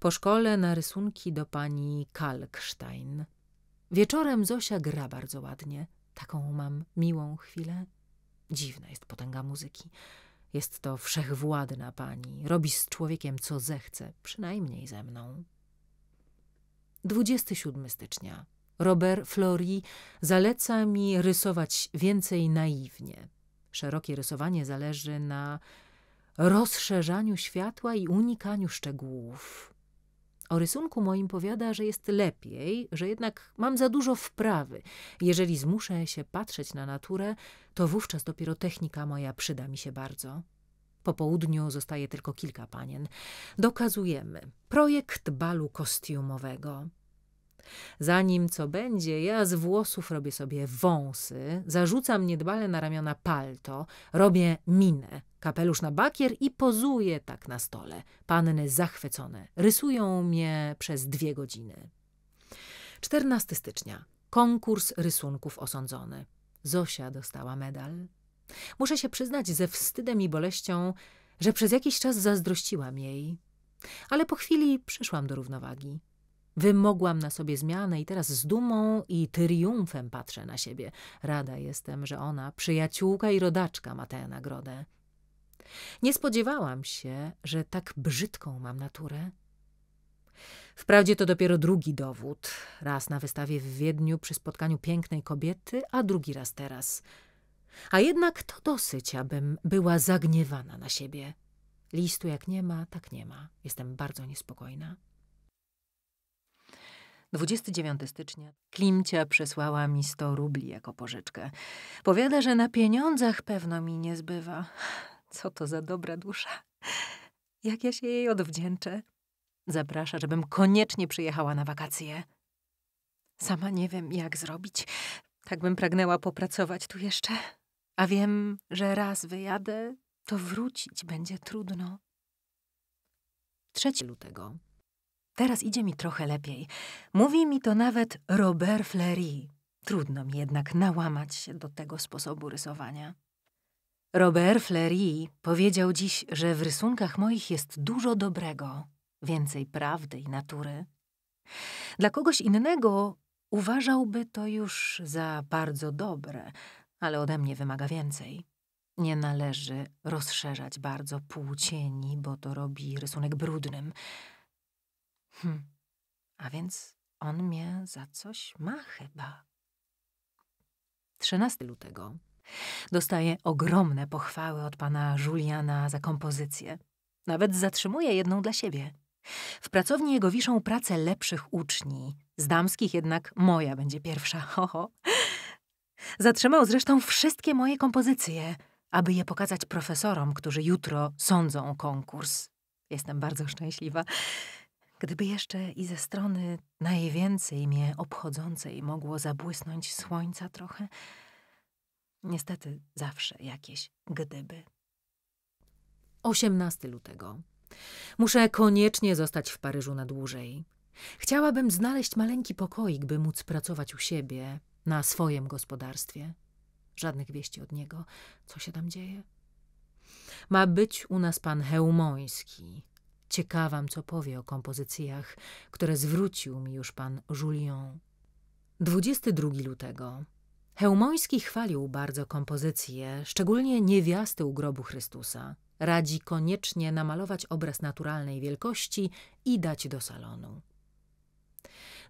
[SPEAKER 2] Po szkole na rysunki do pani Kalkstein. Wieczorem Zosia gra bardzo ładnie. Taką mam miłą chwilę. Dziwna jest potęga muzyki. Jest to wszechwładna pani, robi z człowiekiem co zechce, przynajmniej ze mną. 27 stycznia. Robert Flori zaleca mi rysować więcej naiwnie. Szerokie rysowanie zależy na rozszerzaniu światła i unikaniu szczegółów. O rysunku moim powiada, że jest lepiej, że jednak mam za dużo wprawy. Jeżeli zmuszę się patrzeć na naturę, to wówczas dopiero technika moja przyda mi się bardzo. Po południu zostaje tylko kilka panien. Dokazujemy. Projekt balu kostiumowego. Zanim co będzie, ja z włosów robię sobie wąsy, zarzucam niedbale na ramiona palto, robię minę, kapelusz na bakier i pozuję tak na stole. Panny zachwycone rysują mnie przez dwie godziny. 14 stycznia. Konkurs rysunków osądzony. Zosia dostała medal. Muszę się przyznać ze wstydem i boleścią, że przez jakiś czas zazdrościłam jej, ale po chwili przyszłam do równowagi. Wymogłam na sobie zmianę i teraz z dumą i triumfem patrzę na siebie. Rada jestem, że ona, przyjaciółka i rodaczka, ma tę nagrodę. Nie spodziewałam się, że tak brzydką mam naturę. Wprawdzie to dopiero drugi dowód. Raz na wystawie w Wiedniu przy spotkaniu pięknej kobiety, a drugi raz teraz. A jednak to dosyć, abym była zagniewana na siebie. Listu jak nie ma, tak nie ma. Jestem bardzo niespokojna. 29 stycznia Klimcia przesłała mi 100 rubli jako pożyczkę. Powiada, że na pieniądzach pewno mi nie zbywa. Co to za dobra dusza. Jak ja się jej odwdzięczę. Zaprasza, żebym koniecznie przyjechała na wakacje. Sama nie wiem, jak zrobić. Tak bym pragnęła popracować tu jeszcze. A wiem, że raz wyjadę, to wrócić będzie trudno. 3 lutego Teraz idzie mi trochę lepiej. Mówi mi to nawet Robert Fleury. Trudno mi jednak nałamać się do tego sposobu rysowania. Robert Fleury powiedział dziś, że w rysunkach moich jest dużo dobrego, więcej prawdy i natury. Dla kogoś innego uważałby to już za bardzo dobre, ale ode mnie wymaga więcej. Nie należy rozszerzać bardzo półcieni, bo to robi rysunek brudnym Hm, a więc on mnie za coś ma chyba. 13 lutego dostaje ogromne pochwały od pana Juliana za kompozycję. Nawet zatrzymuje jedną dla siebie. W pracowni jego wiszą prace lepszych uczni. Z damskich jednak moja będzie pierwsza. Ho, ho. Zatrzymał zresztą wszystkie moje kompozycje, aby je pokazać profesorom, którzy jutro sądzą konkurs. Jestem bardzo szczęśliwa. Gdyby jeszcze i ze strony najwięcej mnie obchodzącej mogło zabłysnąć słońca trochę, niestety zawsze jakieś gdyby. 18 lutego. Muszę koniecznie zostać w Paryżu na dłużej. Chciałabym znaleźć maleńki pokoik, by móc pracować u siebie, na swoim gospodarstwie. Żadnych wieści od niego. Co się tam dzieje? Ma być u nas pan Hełmoński, Ciekawam, co powie o kompozycjach, które zwrócił mi już pan Julien. 22 lutego. Hełmoński chwalił bardzo kompozycje, szczególnie niewiasty u grobu Chrystusa. Radzi koniecznie namalować obraz naturalnej wielkości i dać do salonu.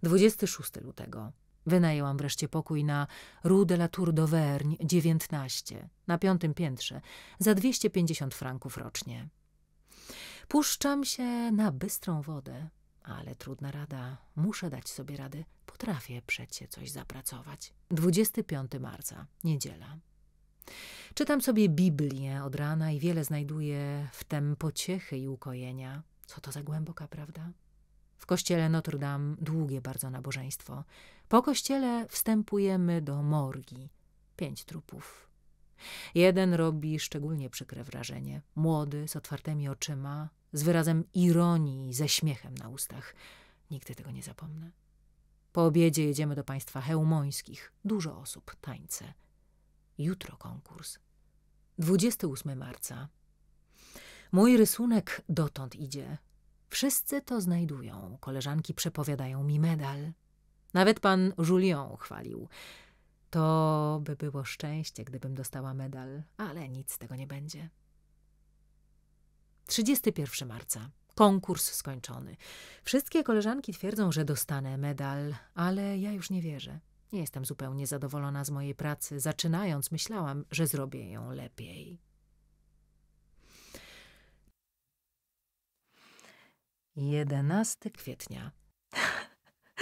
[SPEAKER 2] 26 lutego. Wynajęłam wreszcie pokój na Rue de la Tour d'Auvergne 19, na piątym piętrze, za 250 franków rocznie. Puszczam się na bystrą wodę, ale trudna rada. Muszę dać sobie rady. Potrafię przecie coś zapracować. 25 marca, niedziela. Czytam sobie Biblię od rana i wiele znajduję w tem pociechy i ukojenia. Co to za głęboka prawda? W kościele Notre Dame długie bardzo nabożeństwo. Po kościele wstępujemy do morgi. Pięć trupów, Jeden robi szczególnie przykre wrażenie. Młody, z otwartymi oczyma, z wyrazem ironii, ze śmiechem na ustach. Nigdy tego nie zapomnę. Po obiedzie jedziemy do państwa hełmońskich. Dużo osób, tańce. Jutro konkurs. 28 marca. Mój rysunek dotąd idzie. Wszyscy to znajdują. Koleżanki przepowiadają mi medal. Nawet pan Julien chwalił. To by było szczęście, gdybym dostała medal, ale nic z tego nie będzie. 31 marca. Konkurs skończony. Wszystkie koleżanki twierdzą, że dostanę medal, ale ja już nie wierzę. Nie jestem zupełnie zadowolona z mojej pracy. Zaczynając, myślałam, że zrobię ją lepiej. Jedenasty kwietnia.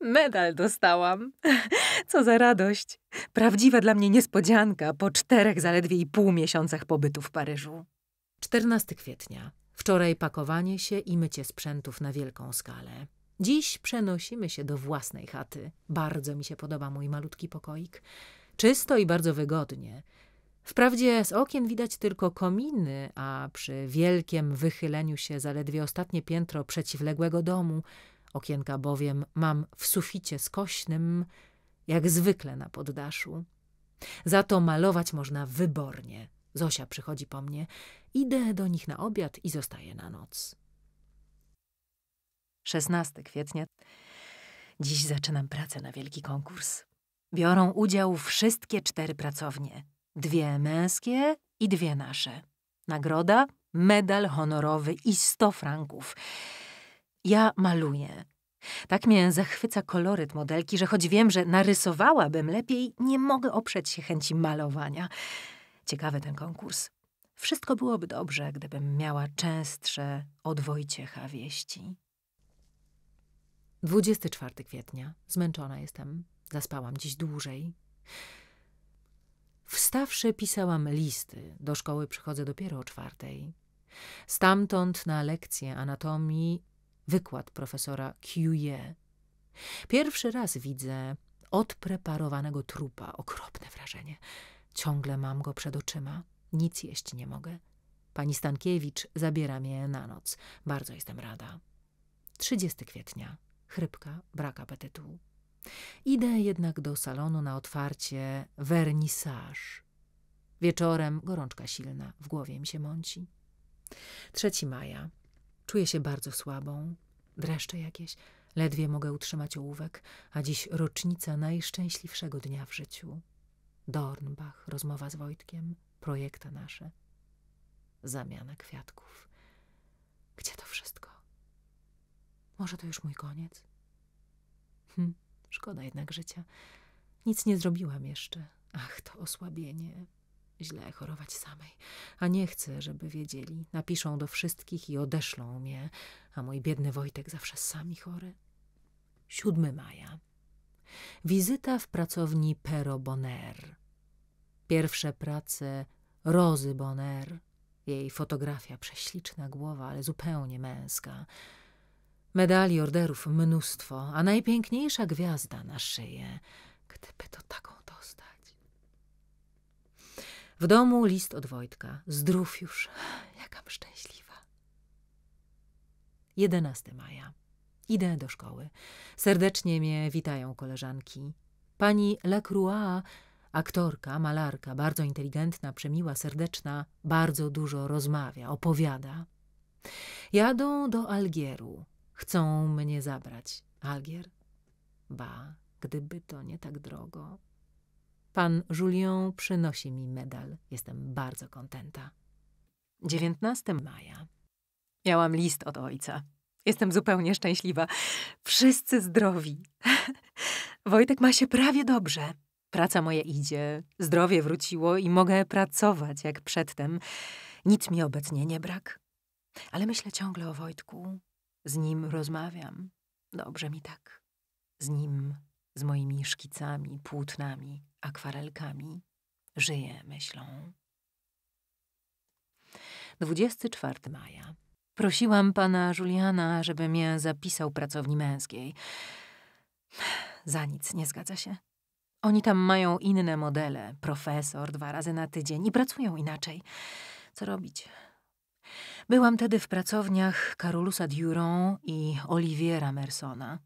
[SPEAKER 2] Medal dostałam.
[SPEAKER 3] Co za radość! Prawdziwa dla mnie niespodzianka po czterech
[SPEAKER 2] zaledwie i pół miesiącach pobytu w Paryżu. 14 kwietnia. Wczoraj pakowanie się i mycie sprzętów na wielką skalę. Dziś przenosimy się do własnej chaty. Bardzo mi się podoba mój malutki pokoik. Czysto i bardzo wygodnie. Wprawdzie z okien widać tylko kominy, a przy wielkim wychyleniu się zaledwie ostatnie piętro przeciwległego domu, okienka bowiem mam w suficie skośnym, jak zwykle na poddaszu. Za to malować można wybornie. Zosia przychodzi po mnie. Idę do nich na obiad i zostaję na noc. 16 kwietnia. Dziś zaczynam pracę na wielki konkurs. Biorą udział wszystkie cztery pracownie. Dwie męskie i dwie nasze. Nagroda, medal honorowy i 100 franków. Ja maluję, tak mię zachwyca koloryt modelki, że choć wiem, że narysowałabym lepiej, nie mogę oprzeć się chęci malowania. Ciekawy ten konkurs. Wszystko byłoby dobrze, gdybym miała częstsze od Wojciecha wieści. 24 kwietnia. Zmęczona jestem. Zaspałam dziś dłużej. Wstawszy pisałam listy. Do szkoły przychodzę dopiero o czwartej. Stamtąd na lekcję anatomii wykład profesora Curie. Pierwszy raz widzę odpreparowanego trupa. Okropne wrażenie. Ciągle mam go przed oczyma. Nic jeść nie mogę. Pani Stankiewicz zabiera mnie na noc. Bardzo jestem rada. 30 kwietnia. Chrypka, brak apetytu. Idę jednak do salonu na otwarcie wernisaż. Wieczorem gorączka silna, w głowie mi się mąci. 3 maja. Czuję się bardzo słabą. Dreszcze jakieś. Ledwie mogę utrzymać ołówek, a dziś rocznica najszczęśliwszego dnia w życiu. Dornbach, rozmowa z Wojtkiem, projekta nasze. Zamiana kwiatków. Gdzie to wszystko? Może to już mój koniec? Hm, szkoda jednak życia. Nic nie zrobiłam jeszcze. Ach, to osłabienie. Źle chorować samej, a nie chcę, żeby wiedzieli. Napiszą do wszystkich i odeszlą mnie, a mój biedny Wojtek zawsze sami chory. 7 maja. Wizyta w pracowni Pero Bonner. Pierwsze prace Rozy Bonner. Jej fotografia, prześliczna głowa, ale zupełnie męska. Medali, orderów mnóstwo, a najpiękniejsza gwiazda na szyję. Gdyby to taką dostać. W domu list od Wojtka. Zdrów już. Jakam szczęśliwa. 11 maja. Idę do szkoły. Serdecznie mnie witają koleżanki. Pani Lacroix, aktorka, malarka, bardzo inteligentna, przemiła, serdeczna, bardzo dużo rozmawia, opowiada. Jadą do Algieru. Chcą mnie zabrać. Algier? Ba, gdyby to nie tak drogo. Pan Julien przynosi mi medal. Jestem bardzo kontenta. 19 maja. Miałam list od ojca. Jestem zupełnie szczęśliwa. Wszyscy zdrowi. Wojtek ma się prawie dobrze. Praca moja idzie, zdrowie wróciło i mogę pracować jak przedtem. Nic mi obecnie nie brak. Ale myślę ciągle o Wojtku. Z nim rozmawiam. Dobrze mi tak. Z nim, z moimi szkicami, płótnami akwarelkami, żyje myślą. 24 maja. Prosiłam pana Juliana, żeby mnie zapisał pracowni męskiej. Za nic nie zgadza się. Oni tam mają inne modele, profesor dwa razy na tydzień i pracują inaczej. Co robić? Byłam tedy w pracowniach Karolusa Durand i Oliviera Mersona.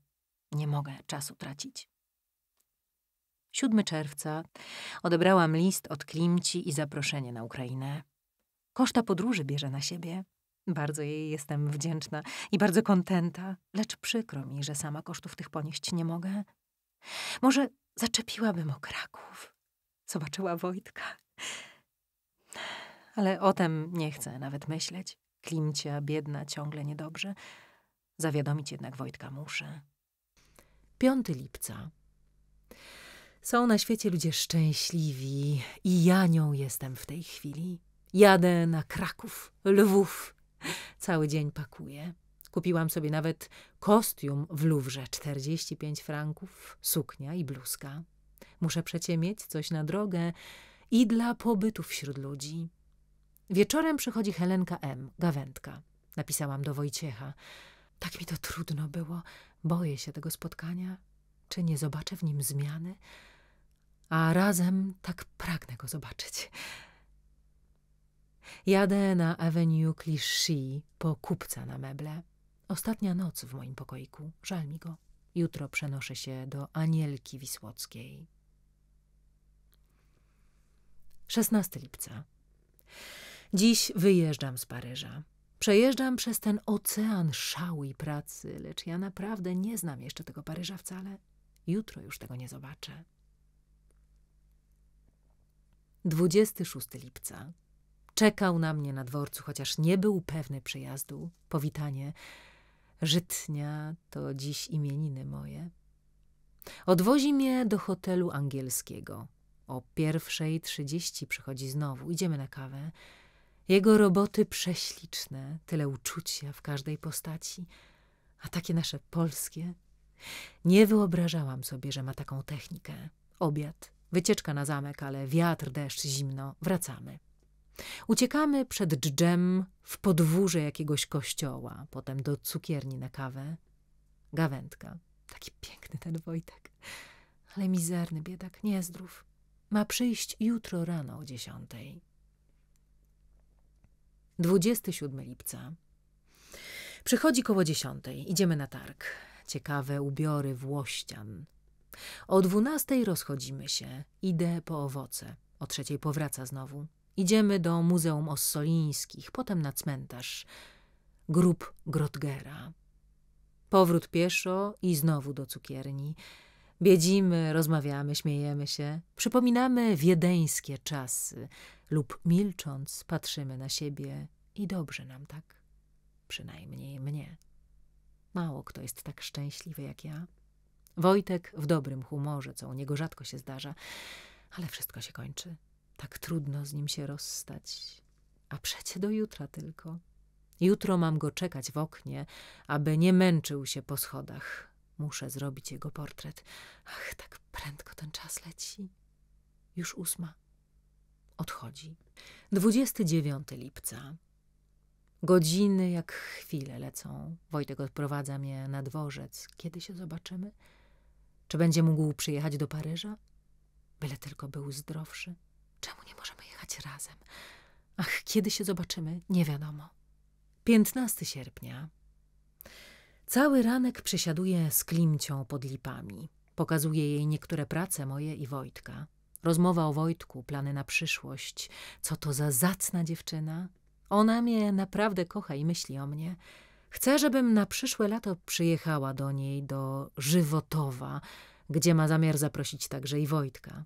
[SPEAKER 2] Nie mogę czasu tracić. 7 czerwca, odebrałam list od Klimci i zaproszenie na Ukrainę. Koszta podróży bierze na siebie. Bardzo jej jestem wdzięczna i bardzo kontenta, lecz przykro mi, że sama kosztów tych ponieść nie mogę. Może zaczepiłabym o Kraków. Zobaczyła Wojtka. Ale o tem nie chcę nawet myśleć. Klimcia, biedna, ciągle niedobrze. Zawiadomić jednak Wojtka muszę. 5 lipca są na świecie ludzie szczęśliwi i ja nią jestem w tej chwili. Jadę na Kraków, Lwów. Cały dzień pakuję. Kupiłam sobie nawet kostium w Luwrze, 45 franków, suknia i bluzka. Muszę przecie mieć coś na drogę i dla pobytu wśród ludzi. Wieczorem przychodzi Helenka M., gawędka. Napisałam do Wojciecha. Tak mi to trudno było. Boję się tego spotkania. Czy nie zobaczę w nim zmiany? a razem tak pragnę go zobaczyć. Jadę na Avenue Clichy po kupca na meble. Ostatnia noc w moim pokoiku, żal mi go. Jutro przenoszę się do Anielki Wisłockiej. 16 lipca. Dziś wyjeżdżam z Paryża. Przejeżdżam przez ten ocean szału i pracy, lecz ja naprawdę nie znam jeszcze tego Paryża wcale. Jutro już tego nie zobaczę. 26 lipca. Czekał na mnie na dworcu, chociaż nie był pewny przyjazdu. Powitanie. Żytnia to dziś imieniny moje. Odwozi mnie do hotelu angielskiego. O pierwszej trzydzieści przychodzi znowu. Idziemy na kawę. Jego roboty prześliczne, tyle uczucia w każdej postaci, a takie nasze polskie. Nie wyobrażałam sobie, że ma taką technikę. Obiad, Wycieczka na zamek, ale wiatr, deszcz, zimno, wracamy. Uciekamy przed dżdżem w podwórze jakiegoś kościoła, potem do cukierni na kawę. Gawędka. Taki piękny ten Wojtek, ale mizerny biedak, niezdrów. Ma przyjść jutro rano o dziesiątej. 27 lipca. Przychodzi koło dziesiątej. Idziemy na targ. Ciekawe ubiory Włościan. O dwunastej rozchodzimy się, idę po owoce. O trzeciej powraca znowu. Idziemy do Muzeum Ossolińskich, potem na cmentarz. Grób Grotgera. Powrót pieszo i znowu do cukierni. Biedzimy, rozmawiamy, śmiejemy się. Przypominamy wiedeńskie czasy lub milcząc patrzymy na siebie i dobrze nam tak. Przynajmniej mnie. Mało kto jest tak szczęśliwy jak ja. Wojtek w dobrym humorze, co u niego rzadko się zdarza, ale wszystko się kończy. Tak trudno z nim się rozstać. A przecie do jutra tylko. Jutro mam go czekać w oknie, aby nie męczył się po schodach. Muszę zrobić jego portret. Ach, tak prędko ten czas leci. Już ósma. Odchodzi. 29 lipca. Godziny jak chwile lecą. Wojtek odprowadza mnie na dworzec. Kiedy się zobaczymy? Czy będzie mógł przyjechać do Paryża? Byle tylko był zdrowszy. Czemu nie możemy jechać razem? Ach, kiedy się zobaczymy, nie wiadomo. 15 sierpnia. Cały ranek przesiaduje z Klimcią pod lipami. Pokazuje jej niektóre prace moje i Wojtka. Rozmowa o Wojtku, plany na przyszłość. Co to za zacna dziewczyna. Ona mnie naprawdę kocha i myśli o mnie. Chcę, żebym na przyszłe lato przyjechała do niej, do Żywotowa, gdzie ma zamiar zaprosić także i Wojtka.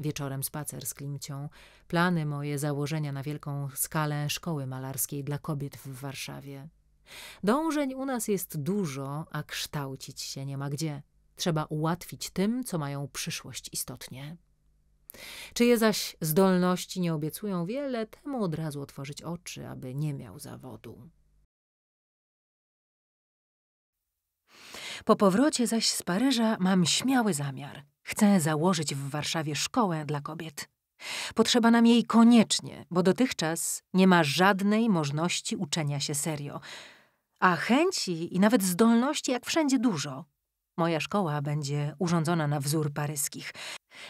[SPEAKER 2] Wieczorem spacer z Klimcią, plany moje założenia na wielką skalę szkoły malarskiej dla kobiet w Warszawie. Dążeń u nas jest dużo, a kształcić się nie ma gdzie. Trzeba ułatwić tym, co mają przyszłość istotnie. Czyje zaś zdolności nie obiecują wiele, temu od razu otworzyć oczy, aby nie miał zawodu. Po powrocie zaś z Paryża mam śmiały zamiar. Chcę założyć w Warszawie szkołę dla kobiet. Potrzeba nam jej koniecznie, bo dotychczas nie ma żadnej możliwości uczenia się serio. A chęci i nawet zdolności jak wszędzie dużo. Moja szkoła będzie urządzona na wzór paryskich.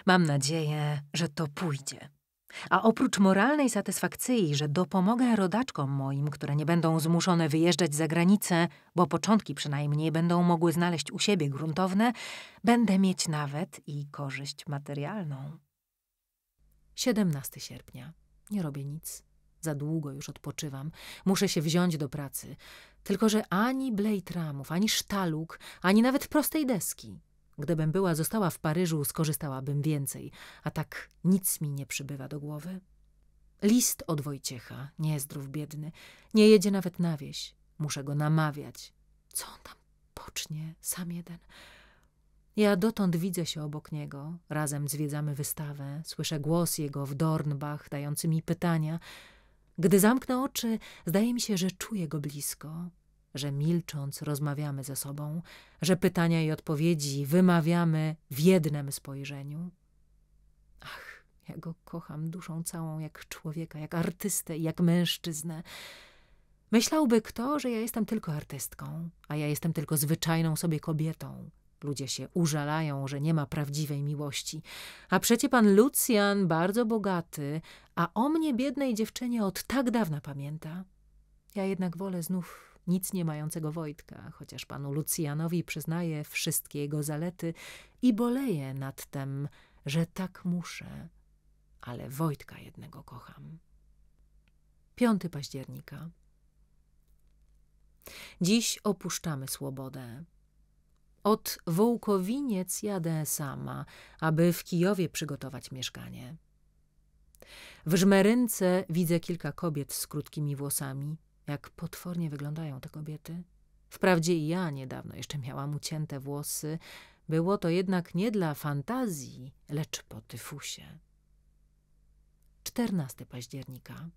[SPEAKER 2] Mam nadzieję, że to pójdzie. A oprócz moralnej satysfakcji, że dopomogę rodaczkom moim, które nie będą zmuszone wyjeżdżać za granicę, bo początki przynajmniej będą mogły znaleźć u siebie gruntowne, będę mieć nawet i korzyść materialną. 17 sierpnia. Nie robię nic. Za długo już odpoczywam. Muszę się wziąć do pracy. Tylko, że ani ramów, ani sztaluk, ani nawet prostej deski. Gdybym była została w Paryżu, skorzystałabym więcej, a tak nic mi nie przybywa do głowy. List od Wojciecha, niezdrów biedny, nie jedzie nawet na wieś. Muszę go namawiać. Co on tam pocznie, sam jeden? Ja dotąd widzę się obok niego, razem zwiedzamy wystawę, słyszę głos jego w Dornbach, dający mi pytania. Gdy zamknę oczy, zdaje mi się, że czuję go blisko, że milcząc rozmawiamy ze sobą, że pytania i odpowiedzi wymawiamy w jednym spojrzeniu. Ach, ja go kocham duszą całą, jak człowieka, jak artystę i jak mężczyznę. Myślałby kto, że ja jestem tylko artystką, a ja jestem tylko zwyczajną sobie kobietą. Ludzie się użalają, że nie ma prawdziwej miłości. A przecie pan Lucjan bardzo bogaty, a o mnie biednej dziewczynie od tak dawna pamięta. Ja jednak wolę znów nic nie mającego Wojtka, chociaż panu Lucjanowi przyznaje wszystkie jego zalety i boleje nad tem, że tak muszę, ale Wojtka jednego kocham. 5 października. Dziś opuszczamy swobodę. Od Wołkowiniec jadę sama, aby w Kijowie przygotować mieszkanie. W Żmerynce widzę kilka kobiet z krótkimi włosami. Jak potwornie wyglądają te kobiety. Wprawdzie i ja niedawno jeszcze miałam ucięte włosy. Było to jednak nie dla fantazji, lecz po tyfusie. 14 października.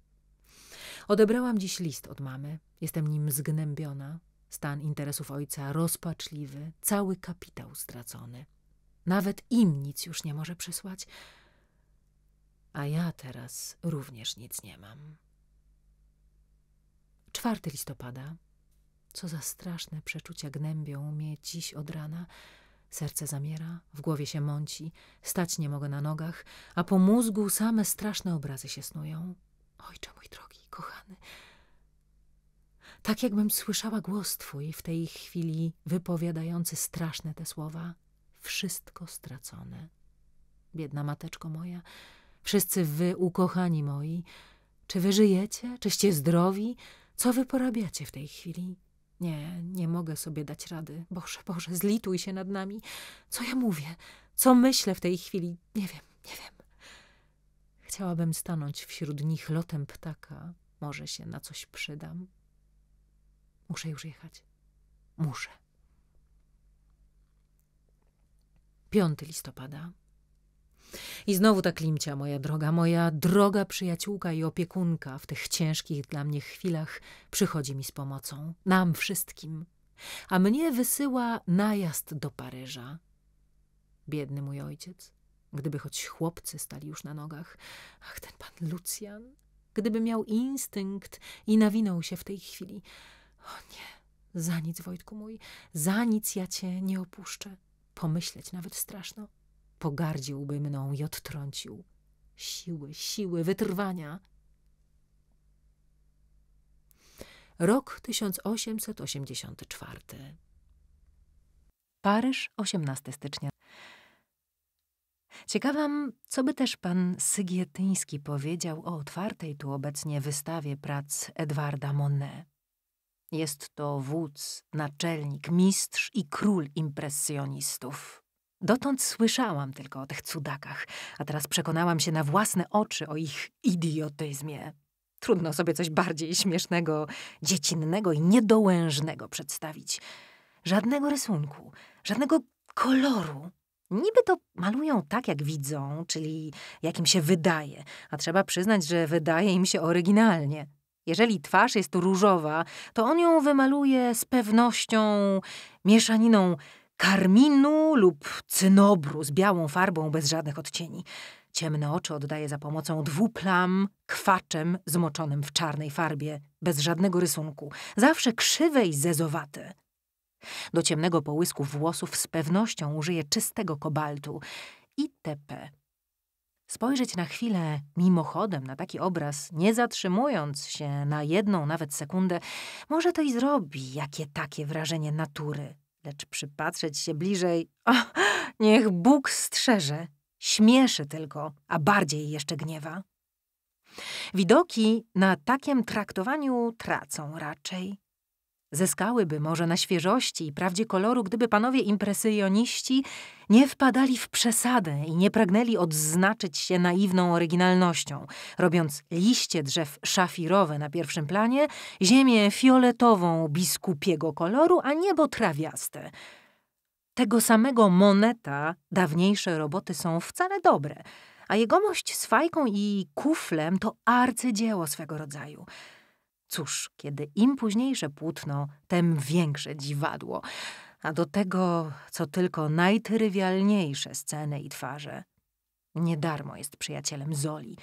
[SPEAKER 2] Odebrałam dziś list od mamy. Jestem nim zgnębiona. Stan interesów ojca rozpaczliwy, cały kapitał stracony. Nawet im nic już nie może przysłać, a ja teraz również nic nie mam. 4 listopada. Co za straszne przeczucia gnębią mnie dziś od rana. Serce zamiera, w głowie się mąci, stać nie mogę na nogach, a po mózgu same straszne obrazy się snują. Ojcze mój drogi, kochany, tak jakbym słyszała głos twój w tej chwili wypowiadający straszne te słowa. Wszystko stracone. Biedna mateczko moja, wszyscy wy ukochani moi, czy wy żyjecie, czyście zdrowi, co wy porabiacie w tej chwili? Nie, nie mogę sobie dać rady. Boże, Boże, zlituj się nad nami. Co ja mówię? Co myślę w tej chwili? Nie wiem, nie wiem. Chciałabym stanąć wśród nich lotem ptaka. Może się na coś przydam. Muszę już jechać. Muszę. 5 listopada. I znowu ta Klimcia, moja droga, moja droga przyjaciółka i opiekunka w tych ciężkich dla mnie chwilach przychodzi mi z pomocą, nam wszystkim. A mnie wysyła najazd do Paryża. Biedny mój ojciec, gdyby choć chłopcy stali już na nogach. Ach, ten pan Lucjan, gdyby miał instynkt i nawinął się w tej chwili. O nie, za nic, Wojtku mój, za nic ja cię nie opuszczę. Pomyśleć nawet straszno pogardziłby mną i odtrącił. Siły, siły, wytrwania. Rok 1884. Paryż, 18 stycznia. Ciekawam, co by też pan Sygietyński powiedział o otwartej tu obecnie wystawie prac Edwarda Monet. Jest to wódz, naczelnik, mistrz i król impresjonistów. Dotąd słyszałam tylko o tych cudakach, a teraz przekonałam się na własne oczy o ich idiotyzmie. Trudno sobie coś bardziej śmiesznego, dziecinnego i niedołężnego przedstawić. Żadnego rysunku, żadnego koloru. Niby to malują tak, jak widzą, czyli jak im się wydaje, a trzeba przyznać, że wydaje im się oryginalnie. Jeżeli twarz jest różowa, to on ją wymaluje z pewnością mieszaniną karminu lub cynobru z białą farbą bez żadnych odcieni. Ciemne oczy oddaje za pomocą dwuplam kwaczem zmoczonym w czarnej farbie, bez żadnego rysunku, zawsze krzywe i zezowate. Do ciemnego połysku włosów z pewnością użyje czystego kobaltu I tepe. Spojrzeć na chwilę mimochodem na taki obraz, nie zatrzymując się na jedną nawet sekundę, może to i zrobi jakie takie wrażenie natury lecz przypatrzeć się bliżej, o, niech Bóg strzeże, śmieszy tylko, a bardziej jeszcze gniewa. Widoki na takim traktowaniu tracą raczej. Zyskałyby może na świeżości i prawdzie koloru, gdyby panowie impresyjoniści nie wpadali w przesadę i nie pragnęli odznaczyć się naiwną oryginalnością, robiąc liście drzew szafirowe na pierwszym planie, ziemię fioletową biskupiego koloru, a niebo trawiaste. Tego samego Moneta dawniejsze roboty są wcale dobre, a jegomość z fajką i kuflem to arcydzieło swego rodzaju – Cóż, kiedy im późniejsze płótno, tem większe dziwadło, a do tego co tylko najtrywialniejsze sceny i twarze. Nie darmo jest przyjacielem Zoli.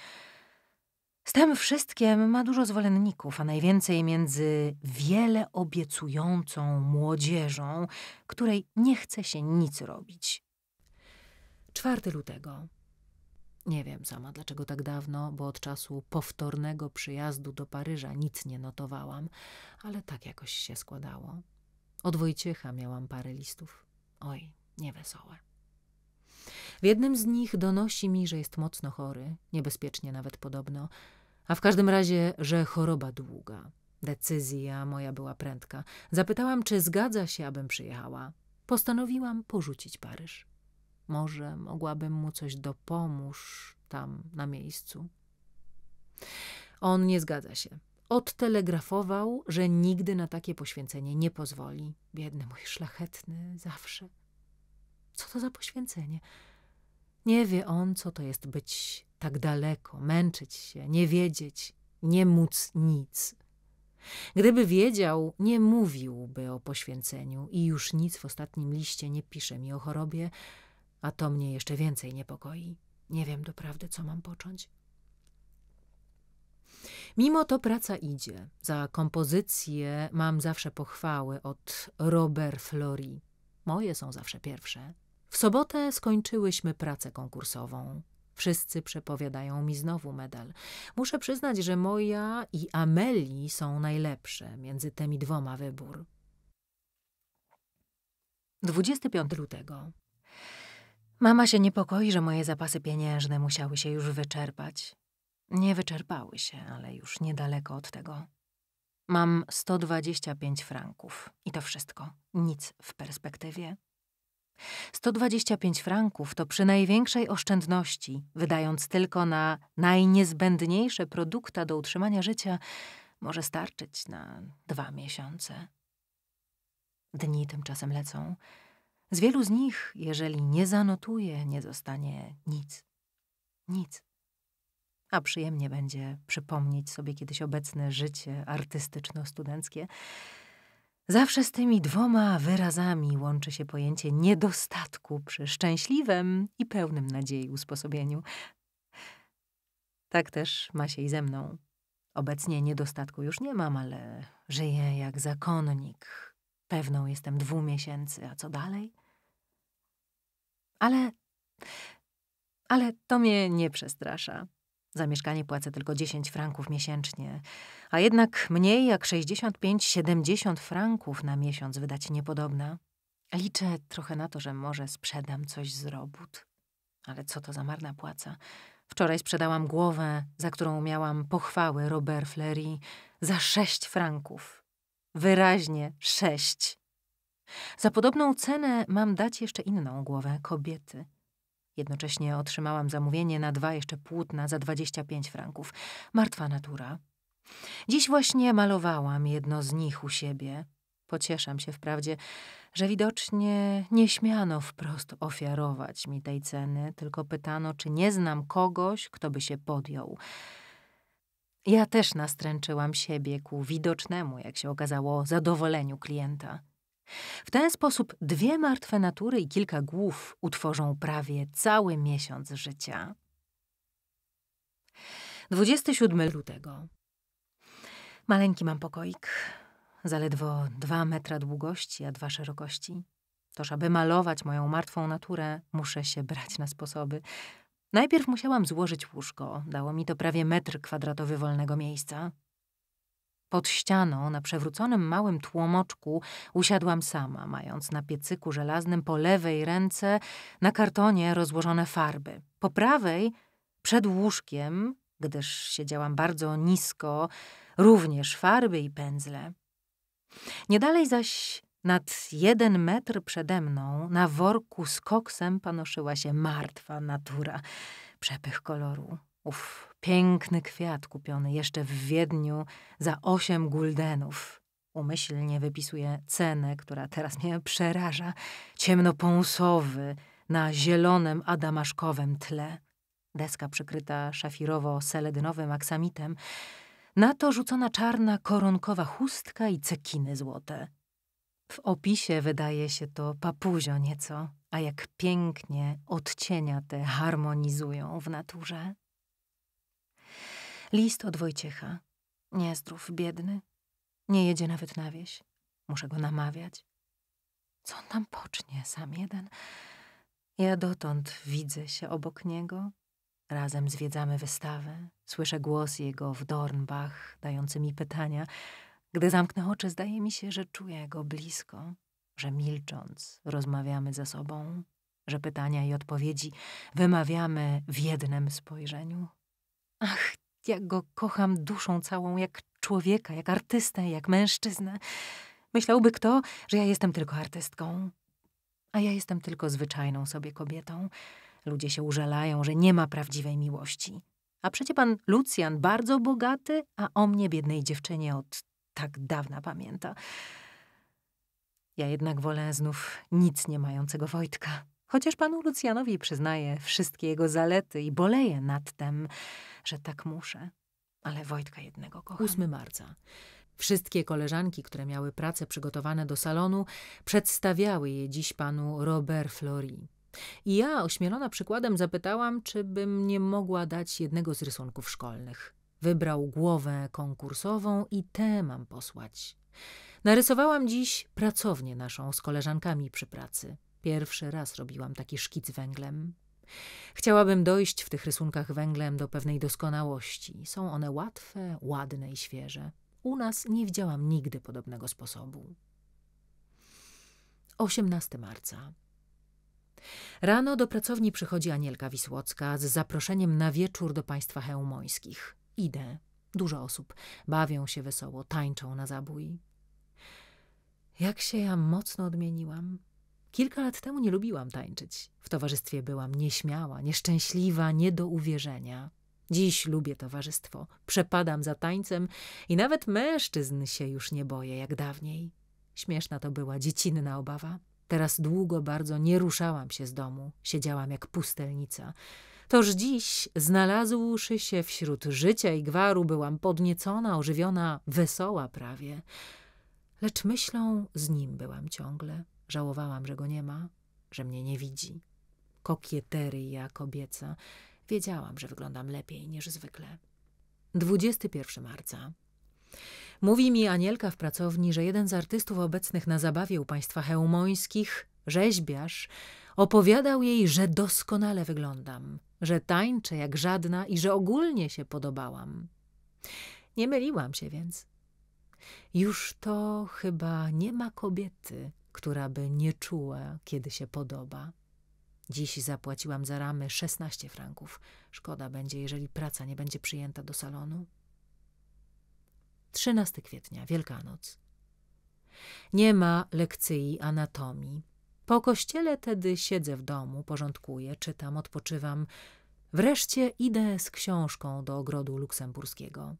[SPEAKER 2] Z tym wszystkim ma dużo zwolenników, a najwięcej między wiele obiecującą młodzieżą, której nie chce się nic robić. 4 lutego. Nie wiem sama, dlaczego tak dawno, bo od czasu powtórnego przyjazdu do Paryża nic nie notowałam, ale tak jakoś się składało. Od Wojciecha miałam parę listów. Oj, niewesołe. W jednym z nich donosi mi, że jest mocno chory, niebezpiecznie nawet podobno, a w każdym razie, że choroba długa. Decyzja moja była prędka. Zapytałam, czy zgadza się, abym przyjechała. Postanowiłam porzucić Paryż. Może mogłabym mu coś dopomóż tam na miejscu. On nie zgadza się. Odtelegrafował, że nigdy na takie poświęcenie nie pozwoli. Biedny mój szlachetny, zawsze. Co to za poświęcenie? Nie wie on, co to jest być tak daleko, męczyć się, nie wiedzieć, nie móc nic. Gdyby wiedział, nie mówiłby o poświęceniu i już nic w ostatnim liście nie pisze mi o chorobie, a to mnie jeszcze więcej niepokoi. Nie wiem doprawdy, co mam począć. Mimo to praca idzie. Za kompozycję mam zawsze pochwały od Robert Flori. Moje są zawsze pierwsze. W sobotę skończyłyśmy pracę konkursową. Wszyscy przepowiadają mi znowu medal. Muszę przyznać, że moja i Ameli są najlepsze między tymi dwoma wybór. 25 lutego. Mama się niepokoi, że moje zapasy pieniężne musiały się już wyczerpać. Nie wyczerpały się, ale już niedaleko od tego. Mam 125 franków i to wszystko, nic w perspektywie. 125 franków to przy największej oszczędności, wydając tylko na najniezbędniejsze produkta do utrzymania życia, może starczyć na dwa miesiące. Dni tymczasem lecą z wielu z nich, jeżeli nie zanotuje, nie zostanie nic. Nic. A przyjemnie będzie przypomnieć sobie kiedyś obecne życie artystyczno-studenckie. Zawsze z tymi dwoma wyrazami łączy się pojęcie niedostatku przy szczęśliwym i pełnym nadziei usposobieniu. Tak też ma się i ze mną. Obecnie niedostatku już nie mam, ale żyję jak zakonnik, Pewną jestem dwóch miesięcy, a co dalej? Ale. Ale to mnie nie przestrasza. Za mieszkanie płacę tylko 10 franków miesięcznie, a jednak mniej jak 65-70 franków na miesiąc wydać niepodobna. Liczę trochę na to, że może sprzedam coś z robót. Ale co to za marna płaca? Wczoraj sprzedałam głowę, za którą miałam pochwały Robert Fleury, za sześć franków. Wyraźnie sześć. Za podobną cenę mam dać jeszcze inną głowę kobiety. Jednocześnie otrzymałam zamówienie na dwa jeszcze płótna za 25 franków. Martwa natura. Dziś właśnie malowałam jedno z nich u siebie. Pocieszam się wprawdzie, że widocznie nie śmiano wprost ofiarować mi tej ceny, tylko pytano, czy nie znam kogoś, kto by się podjął. Ja też nastręczyłam siebie ku widocznemu, jak się okazało, zadowoleniu klienta. W ten sposób dwie martwe natury i kilka głów utworzą prawie cały miesiąc życia. 27 lutego. Maleńki mam pokoik, zaledwo dwa metra długości, a dwa szerokości. Toż, aby malować moją martwą naturę, muszę się brać na sposoby. Najpierw musiałam złożyć łóżko, dało mi to prawie metr kwadratowy wolnego miejsca. Pod ścianą, na przewróconym małym tłomoczku, usiadłam sama, mając na piecyku żelaznym po lewej ręce na kartonie rozłożone farby. Po prawej, przed łóżkiem, gdyż siedziałam bardzo nisko, również farby i pędzle. Niedalej zaś nad jeden metr przede mną na worku z koksem panoszyła się martwa natura. Przepych koloru. uff piękny kwiat kupiony jeszcze w Wiedniu za osiem guldenów. Umyślnie wypisuję cenę, która teraz mnie przeraża. Ciemnopąsowy na zielonym adamaszkowym tle. Deska przykryta szafirowo-seledynowym aksamitem. Na to rzucona czarna koronkowa chustka i cekiny złote. W opisie wydaje się to papuzio nieco, a jak pięknie odcienia te harmonizują w naturze. List od Wojciecha. Niezdrów, biedny. Nie jedzie nawet na wieś. Muszę go namawiać. Co on tam pocznie, sam jeden? Ja dotąd widzę się obok niego. Razem zwiedzamy wystawę. Słyszę głos jego w Dornbach, dający mi pytania. Gdy zamknę oczy, zdaje mi się, że czuję go blisko, że milcząc rozmawiamy ze sobą, że pytania i odpowiedzi wymawiamy w jednym spojrzeniu. Ach, jak go kocham duszą całą, jak człowieka, jak artystę, jak mężczyznę. Myślałby kto, że ja jestem tylko artystką, a ja jestem tylko zwyczajną sobie kobietą. Ludzie się użalają, że nie ma prawdziwej miłości. A przecie pan Lucjan bardzo bogaty, a o mnie biednej dziewczynie od tak dawna pamięta. Ja jednak wolę znów nic nie mającego Wojtka. Chociaż panu Lucjanowi przyznaję wszystkie jego zalety i boleję nad tym, że tak muszę. Ale Wojtka jednego kocha. 8 marca. Wszystkie koleżanki, które miały prace przygotowane do salonu, przedstawiały je dziś panu Robert Flori. I ja, ośmielona przykładem, zapytałam, czy bym nie mogła dać jednego z rysunków szkolnych. Wybrał głowę konkursową i tę mam posłać. Narysowałam dziś pracownię naszą z koleżankami przy pracy. Pierwszy raz robiłam taki szkic węglem. Chciałabym dojść w tych rysunkach węglem do pewnej doskonałości. Są one łatwe, ładne i świeże. U nas nie widziałam nigdy podobnego sposobu. 18 marca. Rano do pracowni przychodzi Anielka Wisłocka z zaproszeniem na wieczór do państwa hełmońskich. Idę. Dużo osób. Bawią się wesoło, tańczą na zabój. Jak się ja mocno odmieniłam. Kilka lat temu nie lubiłam tańczyć. W towarzystwie byłam nieśmiała, nieszczęśliwa, nie do uwierzenia. Dziś lubię towarzystwo, przepadam za tańcem i nawet mężczyzn się już nie boję jak dawniej. Śmieszna to była dziecinna obawa. Teraz długo bardzo nie ruszałam się z domu, siedziałam jak pustelnica. Toż dziś, znalazłszy się wśród życia i gwaru, byłam podniecona, ożywiona, wesoła prawie. Lecz myślą z nim byłam ciągle. Żałowałam, że go nie ma, że mnie nie widzi. Kokieteryja kobieca. Wiedziałam, że wyglądam lepiej niż zwykle. 21 marca. Mówi mi Anielka w pracowni, że jeden z artystów obecnych na zabawie u państwa hełmońskich, rzeźbiarz, opowiadał jej, że doskonale wyglądam że tańczę jak żadna i że ogólnie się podobałam. Nie myliłam się więc. Już to chyba nie ma kobiety, która by nie czuła, kiedy się podoba. Dziś zapłaciłam za ramy 16 franków. Szkoda będzie, jeżeli praca nie będzie przyjęta do salonu. 13 kwietnia, Wielkanoc. Nie ma lekcji anatomii. Po kościele tedy siedzę w domu, porządkuję, czytam, odpoczywam. Wreszcie idę z książką do ogrodu luksemburskiego.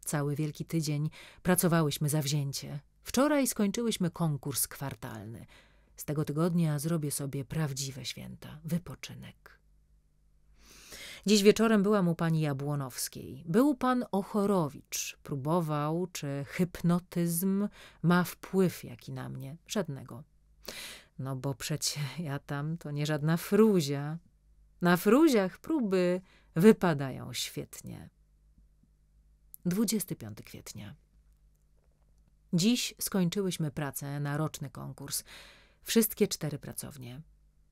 [SPEAKER 2] Cały wielki tydzień pracowałyśmy zawzięcie. Wczoraj skończyłyśmy konkurs kwartalny. Z tego tygodnia zrobię sobie prawdziwe święta, wypoczynek. Dziś wieczorem byłam u pani Jabłonowskiej. Był pan Ochorowicz. Próbował, czy hypnotyzm ma wpływ jaki na mnie. Żadnego. No bo przecie ja tam to nie żadna fruzia. Na fruziach próby wypadają świetnie. 25 kwietnia. Dziś skończyłyśmy pracę na roczny konkurs. Wszystkie cztery pracownie.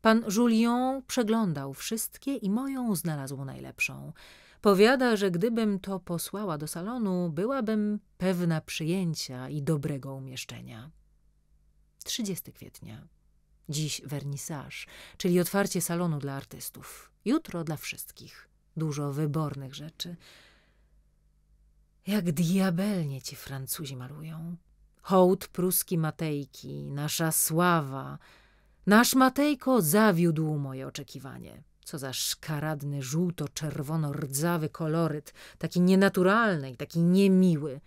[SPEAKER 2] Pan Julien przeglądał wszystkie i moją znalazł najlepszą. Powiada, że gdybym to posłała do salonu, byłabym pewna przyjęcia i dobrego umieszczenia. 30 kwietnia. Dziś wernisaż, czyli otwarcie salonu dla artystów. Jutro dla wszystkich. Dużo wybornych rzeczy. Jak diabelnie ci Francuzi malują. Hołd pruski Matejki, nasza sława. Nasz Matejko zawiódł moje oczekiwanie. Co za szkaradny, żółto-czerwono-rdzawy koloryt, taki nienaturalny i taki niemiły –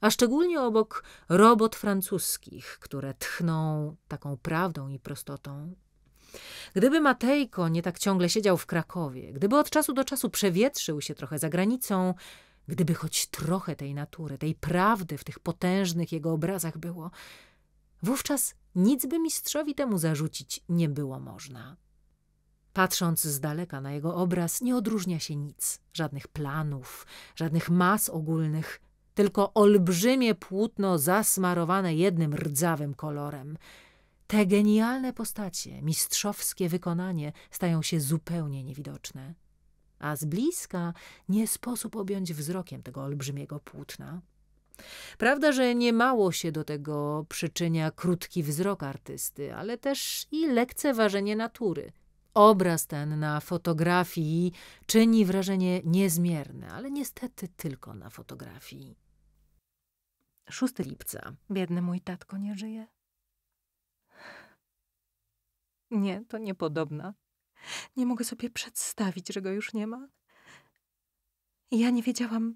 [SPEAKER 2] a szczególnie obok robot francuskich, które tchną taką prawdą i prostotą. Gdyby Matejko nie tak ciągle siedział w Krakowie, gdyby od czasu do czasu przewietrzył się trochę za granicą, gdyby choć trochę tej natury, tej prawdy w tych potężnych jego obrazach było, wówczas nic by mistrzowi temu zarzucić nie było można. Patrząc z daleka na jego obraz, nie odróżnia się nic, żadnych planów, żadnych mas ogólnych, tylko olbrzymie płótno zasmarowane jednym rdzawym kolorem. Te genialne postacie, mistrzowskie wykonanie stają się zupełnie niewidoczne. A z bliska nie sposób objąć wzrokiem tego olbrzymiego płótna. Prawda, że niemało się do tego przyczynia krótki wzrok artysty, ale też i lekceważenie natury, Obraz ten na fotografii czyni wrażenie niezmierne, ale niestety tylko na fotografii. 6 lipca. Biedny mój tatko nie żyje. Nie, to niepodobna. Nie mogę
[SPEAKER 3] sobie przedstawić, że go już nie ma. Ja nie wiedziałam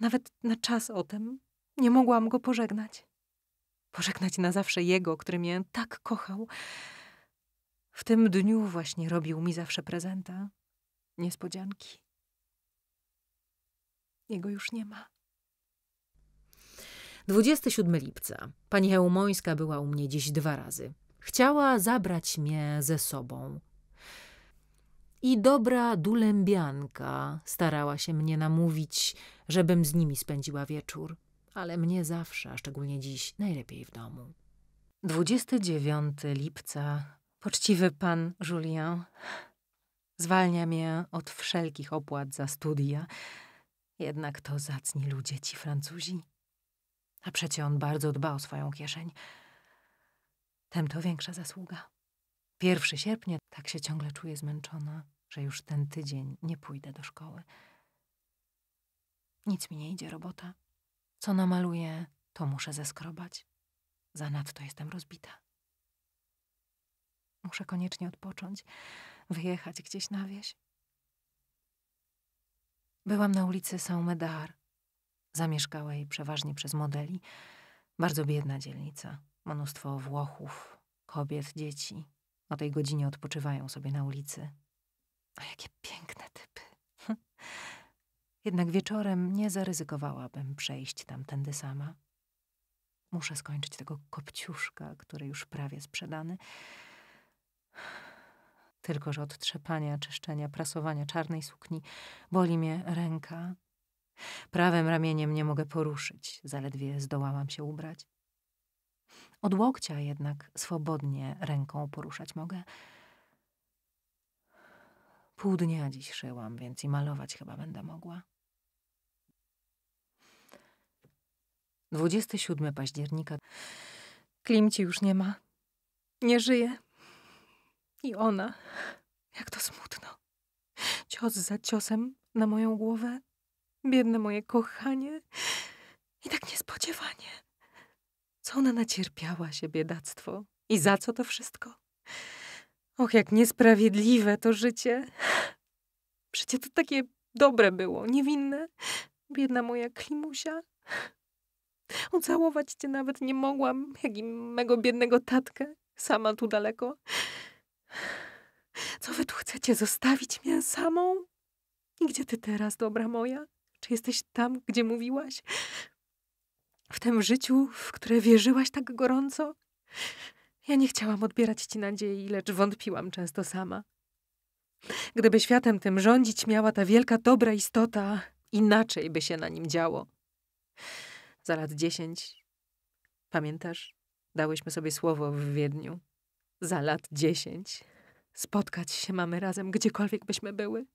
[SPEAKER 3] nawet na czas o tym. Nie mogłam go pożegnać. Pożegnać na zawsze jego, który mnie tak kochał w tym dniu właśnie robił mi zawsze prezenta,
[SPEAKER 2] niespodzianki.
[SPEAKER 3] Jego już nie ma.
[SPEAKER 2] 27 lipca. Pani Hełmońska była u mnie dziś dwa razy. Chciała zabrać mnie ze sobą. I dobra dulembianka starała się mnie namówić, żebym z nimi spędziła wieczór, ale mnie zawsze, a szczególnie dziś, najlepiej w domu. 29 lipca Poczciwy pan Julien zwalnia mnie od wszelkich opłat za studia, jednak to zacni ludzie ci Francuzi. A przecie on bardzo dba o swoją kieszeń. Tem to większa zasługa. Pierwszy sierpnia tak się ciągle czuję zmęczona, że już ten tydzień nie pójdę do szkoły. Nic mi nie idzie robota. Co namaluję, to muszę zeskrobać. Zanadto jestem rozbita. Muszę koniecznie odpocząć, wyjechać gdzieś na wieś. Byłam na ulicy Saint-Medard. Zamieszkałej przeważnie przez modeli. Bardzo biedna dzielnica. Mnóstwo Włochów, kobiet, dzieci. O tej godzinie odpoczywają sobie na ulicy. A jakie piękne typy. Jednak wieczorem nie zaryzykowałabym przejść tamtędy sama. Muszę skończyć tego kopciuszka, który już prawie sprzedany. Tylko, że od trzepania, czyszczenia, prasowania czarnej sukni boli mnie ręka. Prawym ramieniem nie mogę poruszyć, zaledwie zdołałam się ubrać. Od łokcia jednak swobodnie ręką poruszać mogę. Pół dnia dziś szyłam, więc i malować chyba będę mogła. 27 października. Klimci już nie ma.
[SPEAKER 3] Nie żyje. I ona. Jak to smutno. Cios za ciosem na moją głowę. Biedne moje kochanie. I tak niespodziewanie. Co ona nacierpiała się, biedactwo. I za co to wszystko? Och, jak niesprawiedliwe to życie. Przecie to takie dobre było, niewinne. Biedna moja klimusia. Ucałować cię nawet nie mogłam, jak i mego biednego tatkę, sama tu daleko. Co wy tu chcecie? Zostawić mnie samą? I gdzie ty teraz, dobra moja? Czy jesteś tam, gdzie mówiłaś? W tym życiu, w które wierzyłaś tak gorąco? Ja nie chciałam odbierać ci nadziei, lecz wątpiłam często sama. Gdyby światem tym rządzić miała ta wielka dobra istota, inaczej by się na nim działo. Za lat dziesięć, pamiętasz, dałyśmy sobie słowo w Wiedniu za lat dziesięć spotkać się mamy razem, gdziekolwiek byśmy były.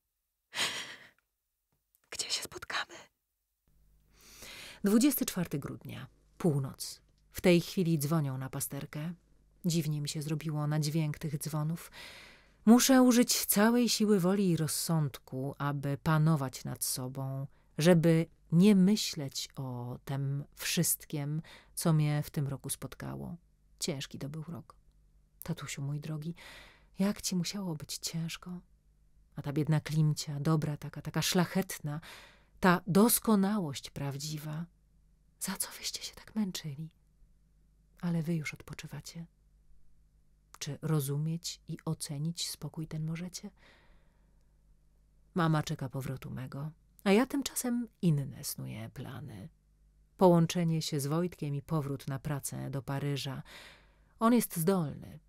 [SPEAKER 3] Gdzie się
[SPEAKER 2] spotkamy? 24 grudnia, północ. W tej chwili dzwonią na pasterkę. Dziwnie mi się zrobiło na dźwięk tych dzwonów. Muszę użyć całej siły woli i rozsądku, aby panować nad sobą, żeby nie myśleć o tym wszystkim, co mnie w tym roku spotkało. Ciężki to był rok. Tatusiu, mój drogi, jak ci musiało być ciężko. A ta biedna Klimcia, dobra taka, taka szlachetna, ta doskonałość prawdziwa. Za co wyście się tak męczyli? Ale wy już odpoczywacie. Czy rozumieć i ocenić spokój ten możecie? Mama czeka powrotu mego, a ja tymczasem inne snuję plany. Połączenie się z Wojtkiem i powrót na pracę do Paryża. On jest zdolny,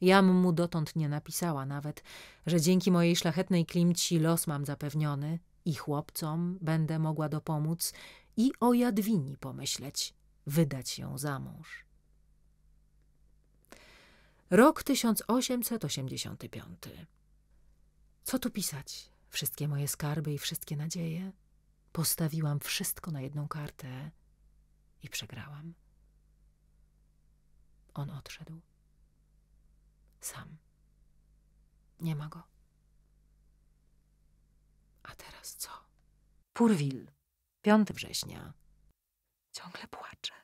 [SPEAKER 2] Jam mu dotąd nie napisała nawet, że dzięki mojej szlachetnej klimci los mam zapewniony i chłopcom będę mogła dopomóc i o Jadwini pomyśleć, wydać ją za mąż. Rok 1885. Co tu pisać? Wszystkie moje skarby i wszystkie nadzieje. Postawiłam wszystko na jedną kartę i przegrałam. On odszedł. Sam. Nie ma go. A teraz co? Purwil, 5 września. Ciągle płacze.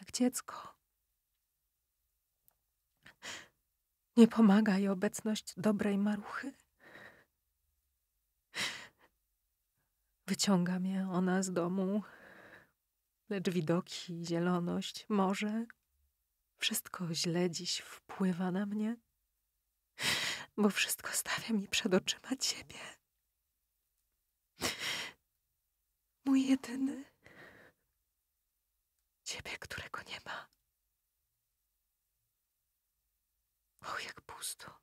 [SPEAKER 3] Jak dziecko. Nie pomaga jej obecność dobrej maruchy. Wyciąga mnie ona z domu, lecz widoki, zieloność, morze wszystko źle dziś wpływa na mnie, bo wszystko stawia mi przed oczyma Ciebie. Mój jedyny. Ciebie, którego nie ma. O, jak pusto.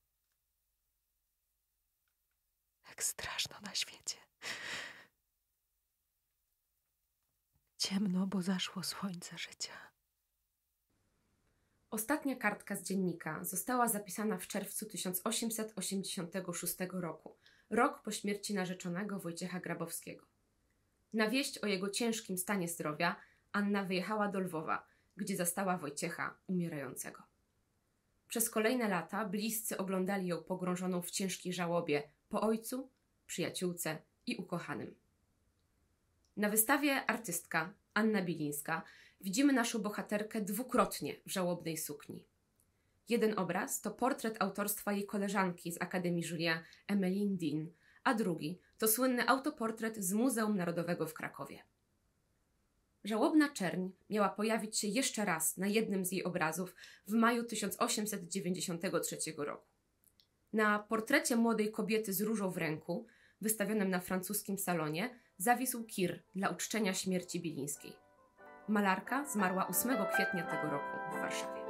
[SPEAKER 3] Jak straszno na świecie.
[SPEAKER 1] Ciemno, bo zaszło słońce życia. Ostatnia kartka z dziennika została zapisana w czerwcu 1886 roku, rok po śmierci narzeczonego Wojciecha Grabowskiego. Na wieść o jego ciężkim stanie zdrowia Anna wyjechała do Lwowa, gdzie zastała Wojciecha umierającego. Przez kolejne lata bliscy oglądali ją pogrążoną w ciężkiej żałobie po ojcu, przyjaciółce i ukochanym. Na wystawie artystka Anna Bilińska widzimy naszą bohaterkę dwukrotnie w żałobnej sukni. Jeden obraz to portret autorstwa jej koleżanki z Akademii Julia, Emeline Dean, a drugi to słynny autoportret z Muzeum Narodowego w Krakowie. Żałobna czerń miała pojawić się jeszcze raz na jednym z jej obrazów w maju 1893 roku. Na portrecie młodej kobiety z różą w ręku, wystawionym na francuskim salonie, zawisł kir dla uczczenia śmierci Bilińskiej. Malarka zmarła 8 kwietnia tego roku w Warszawie.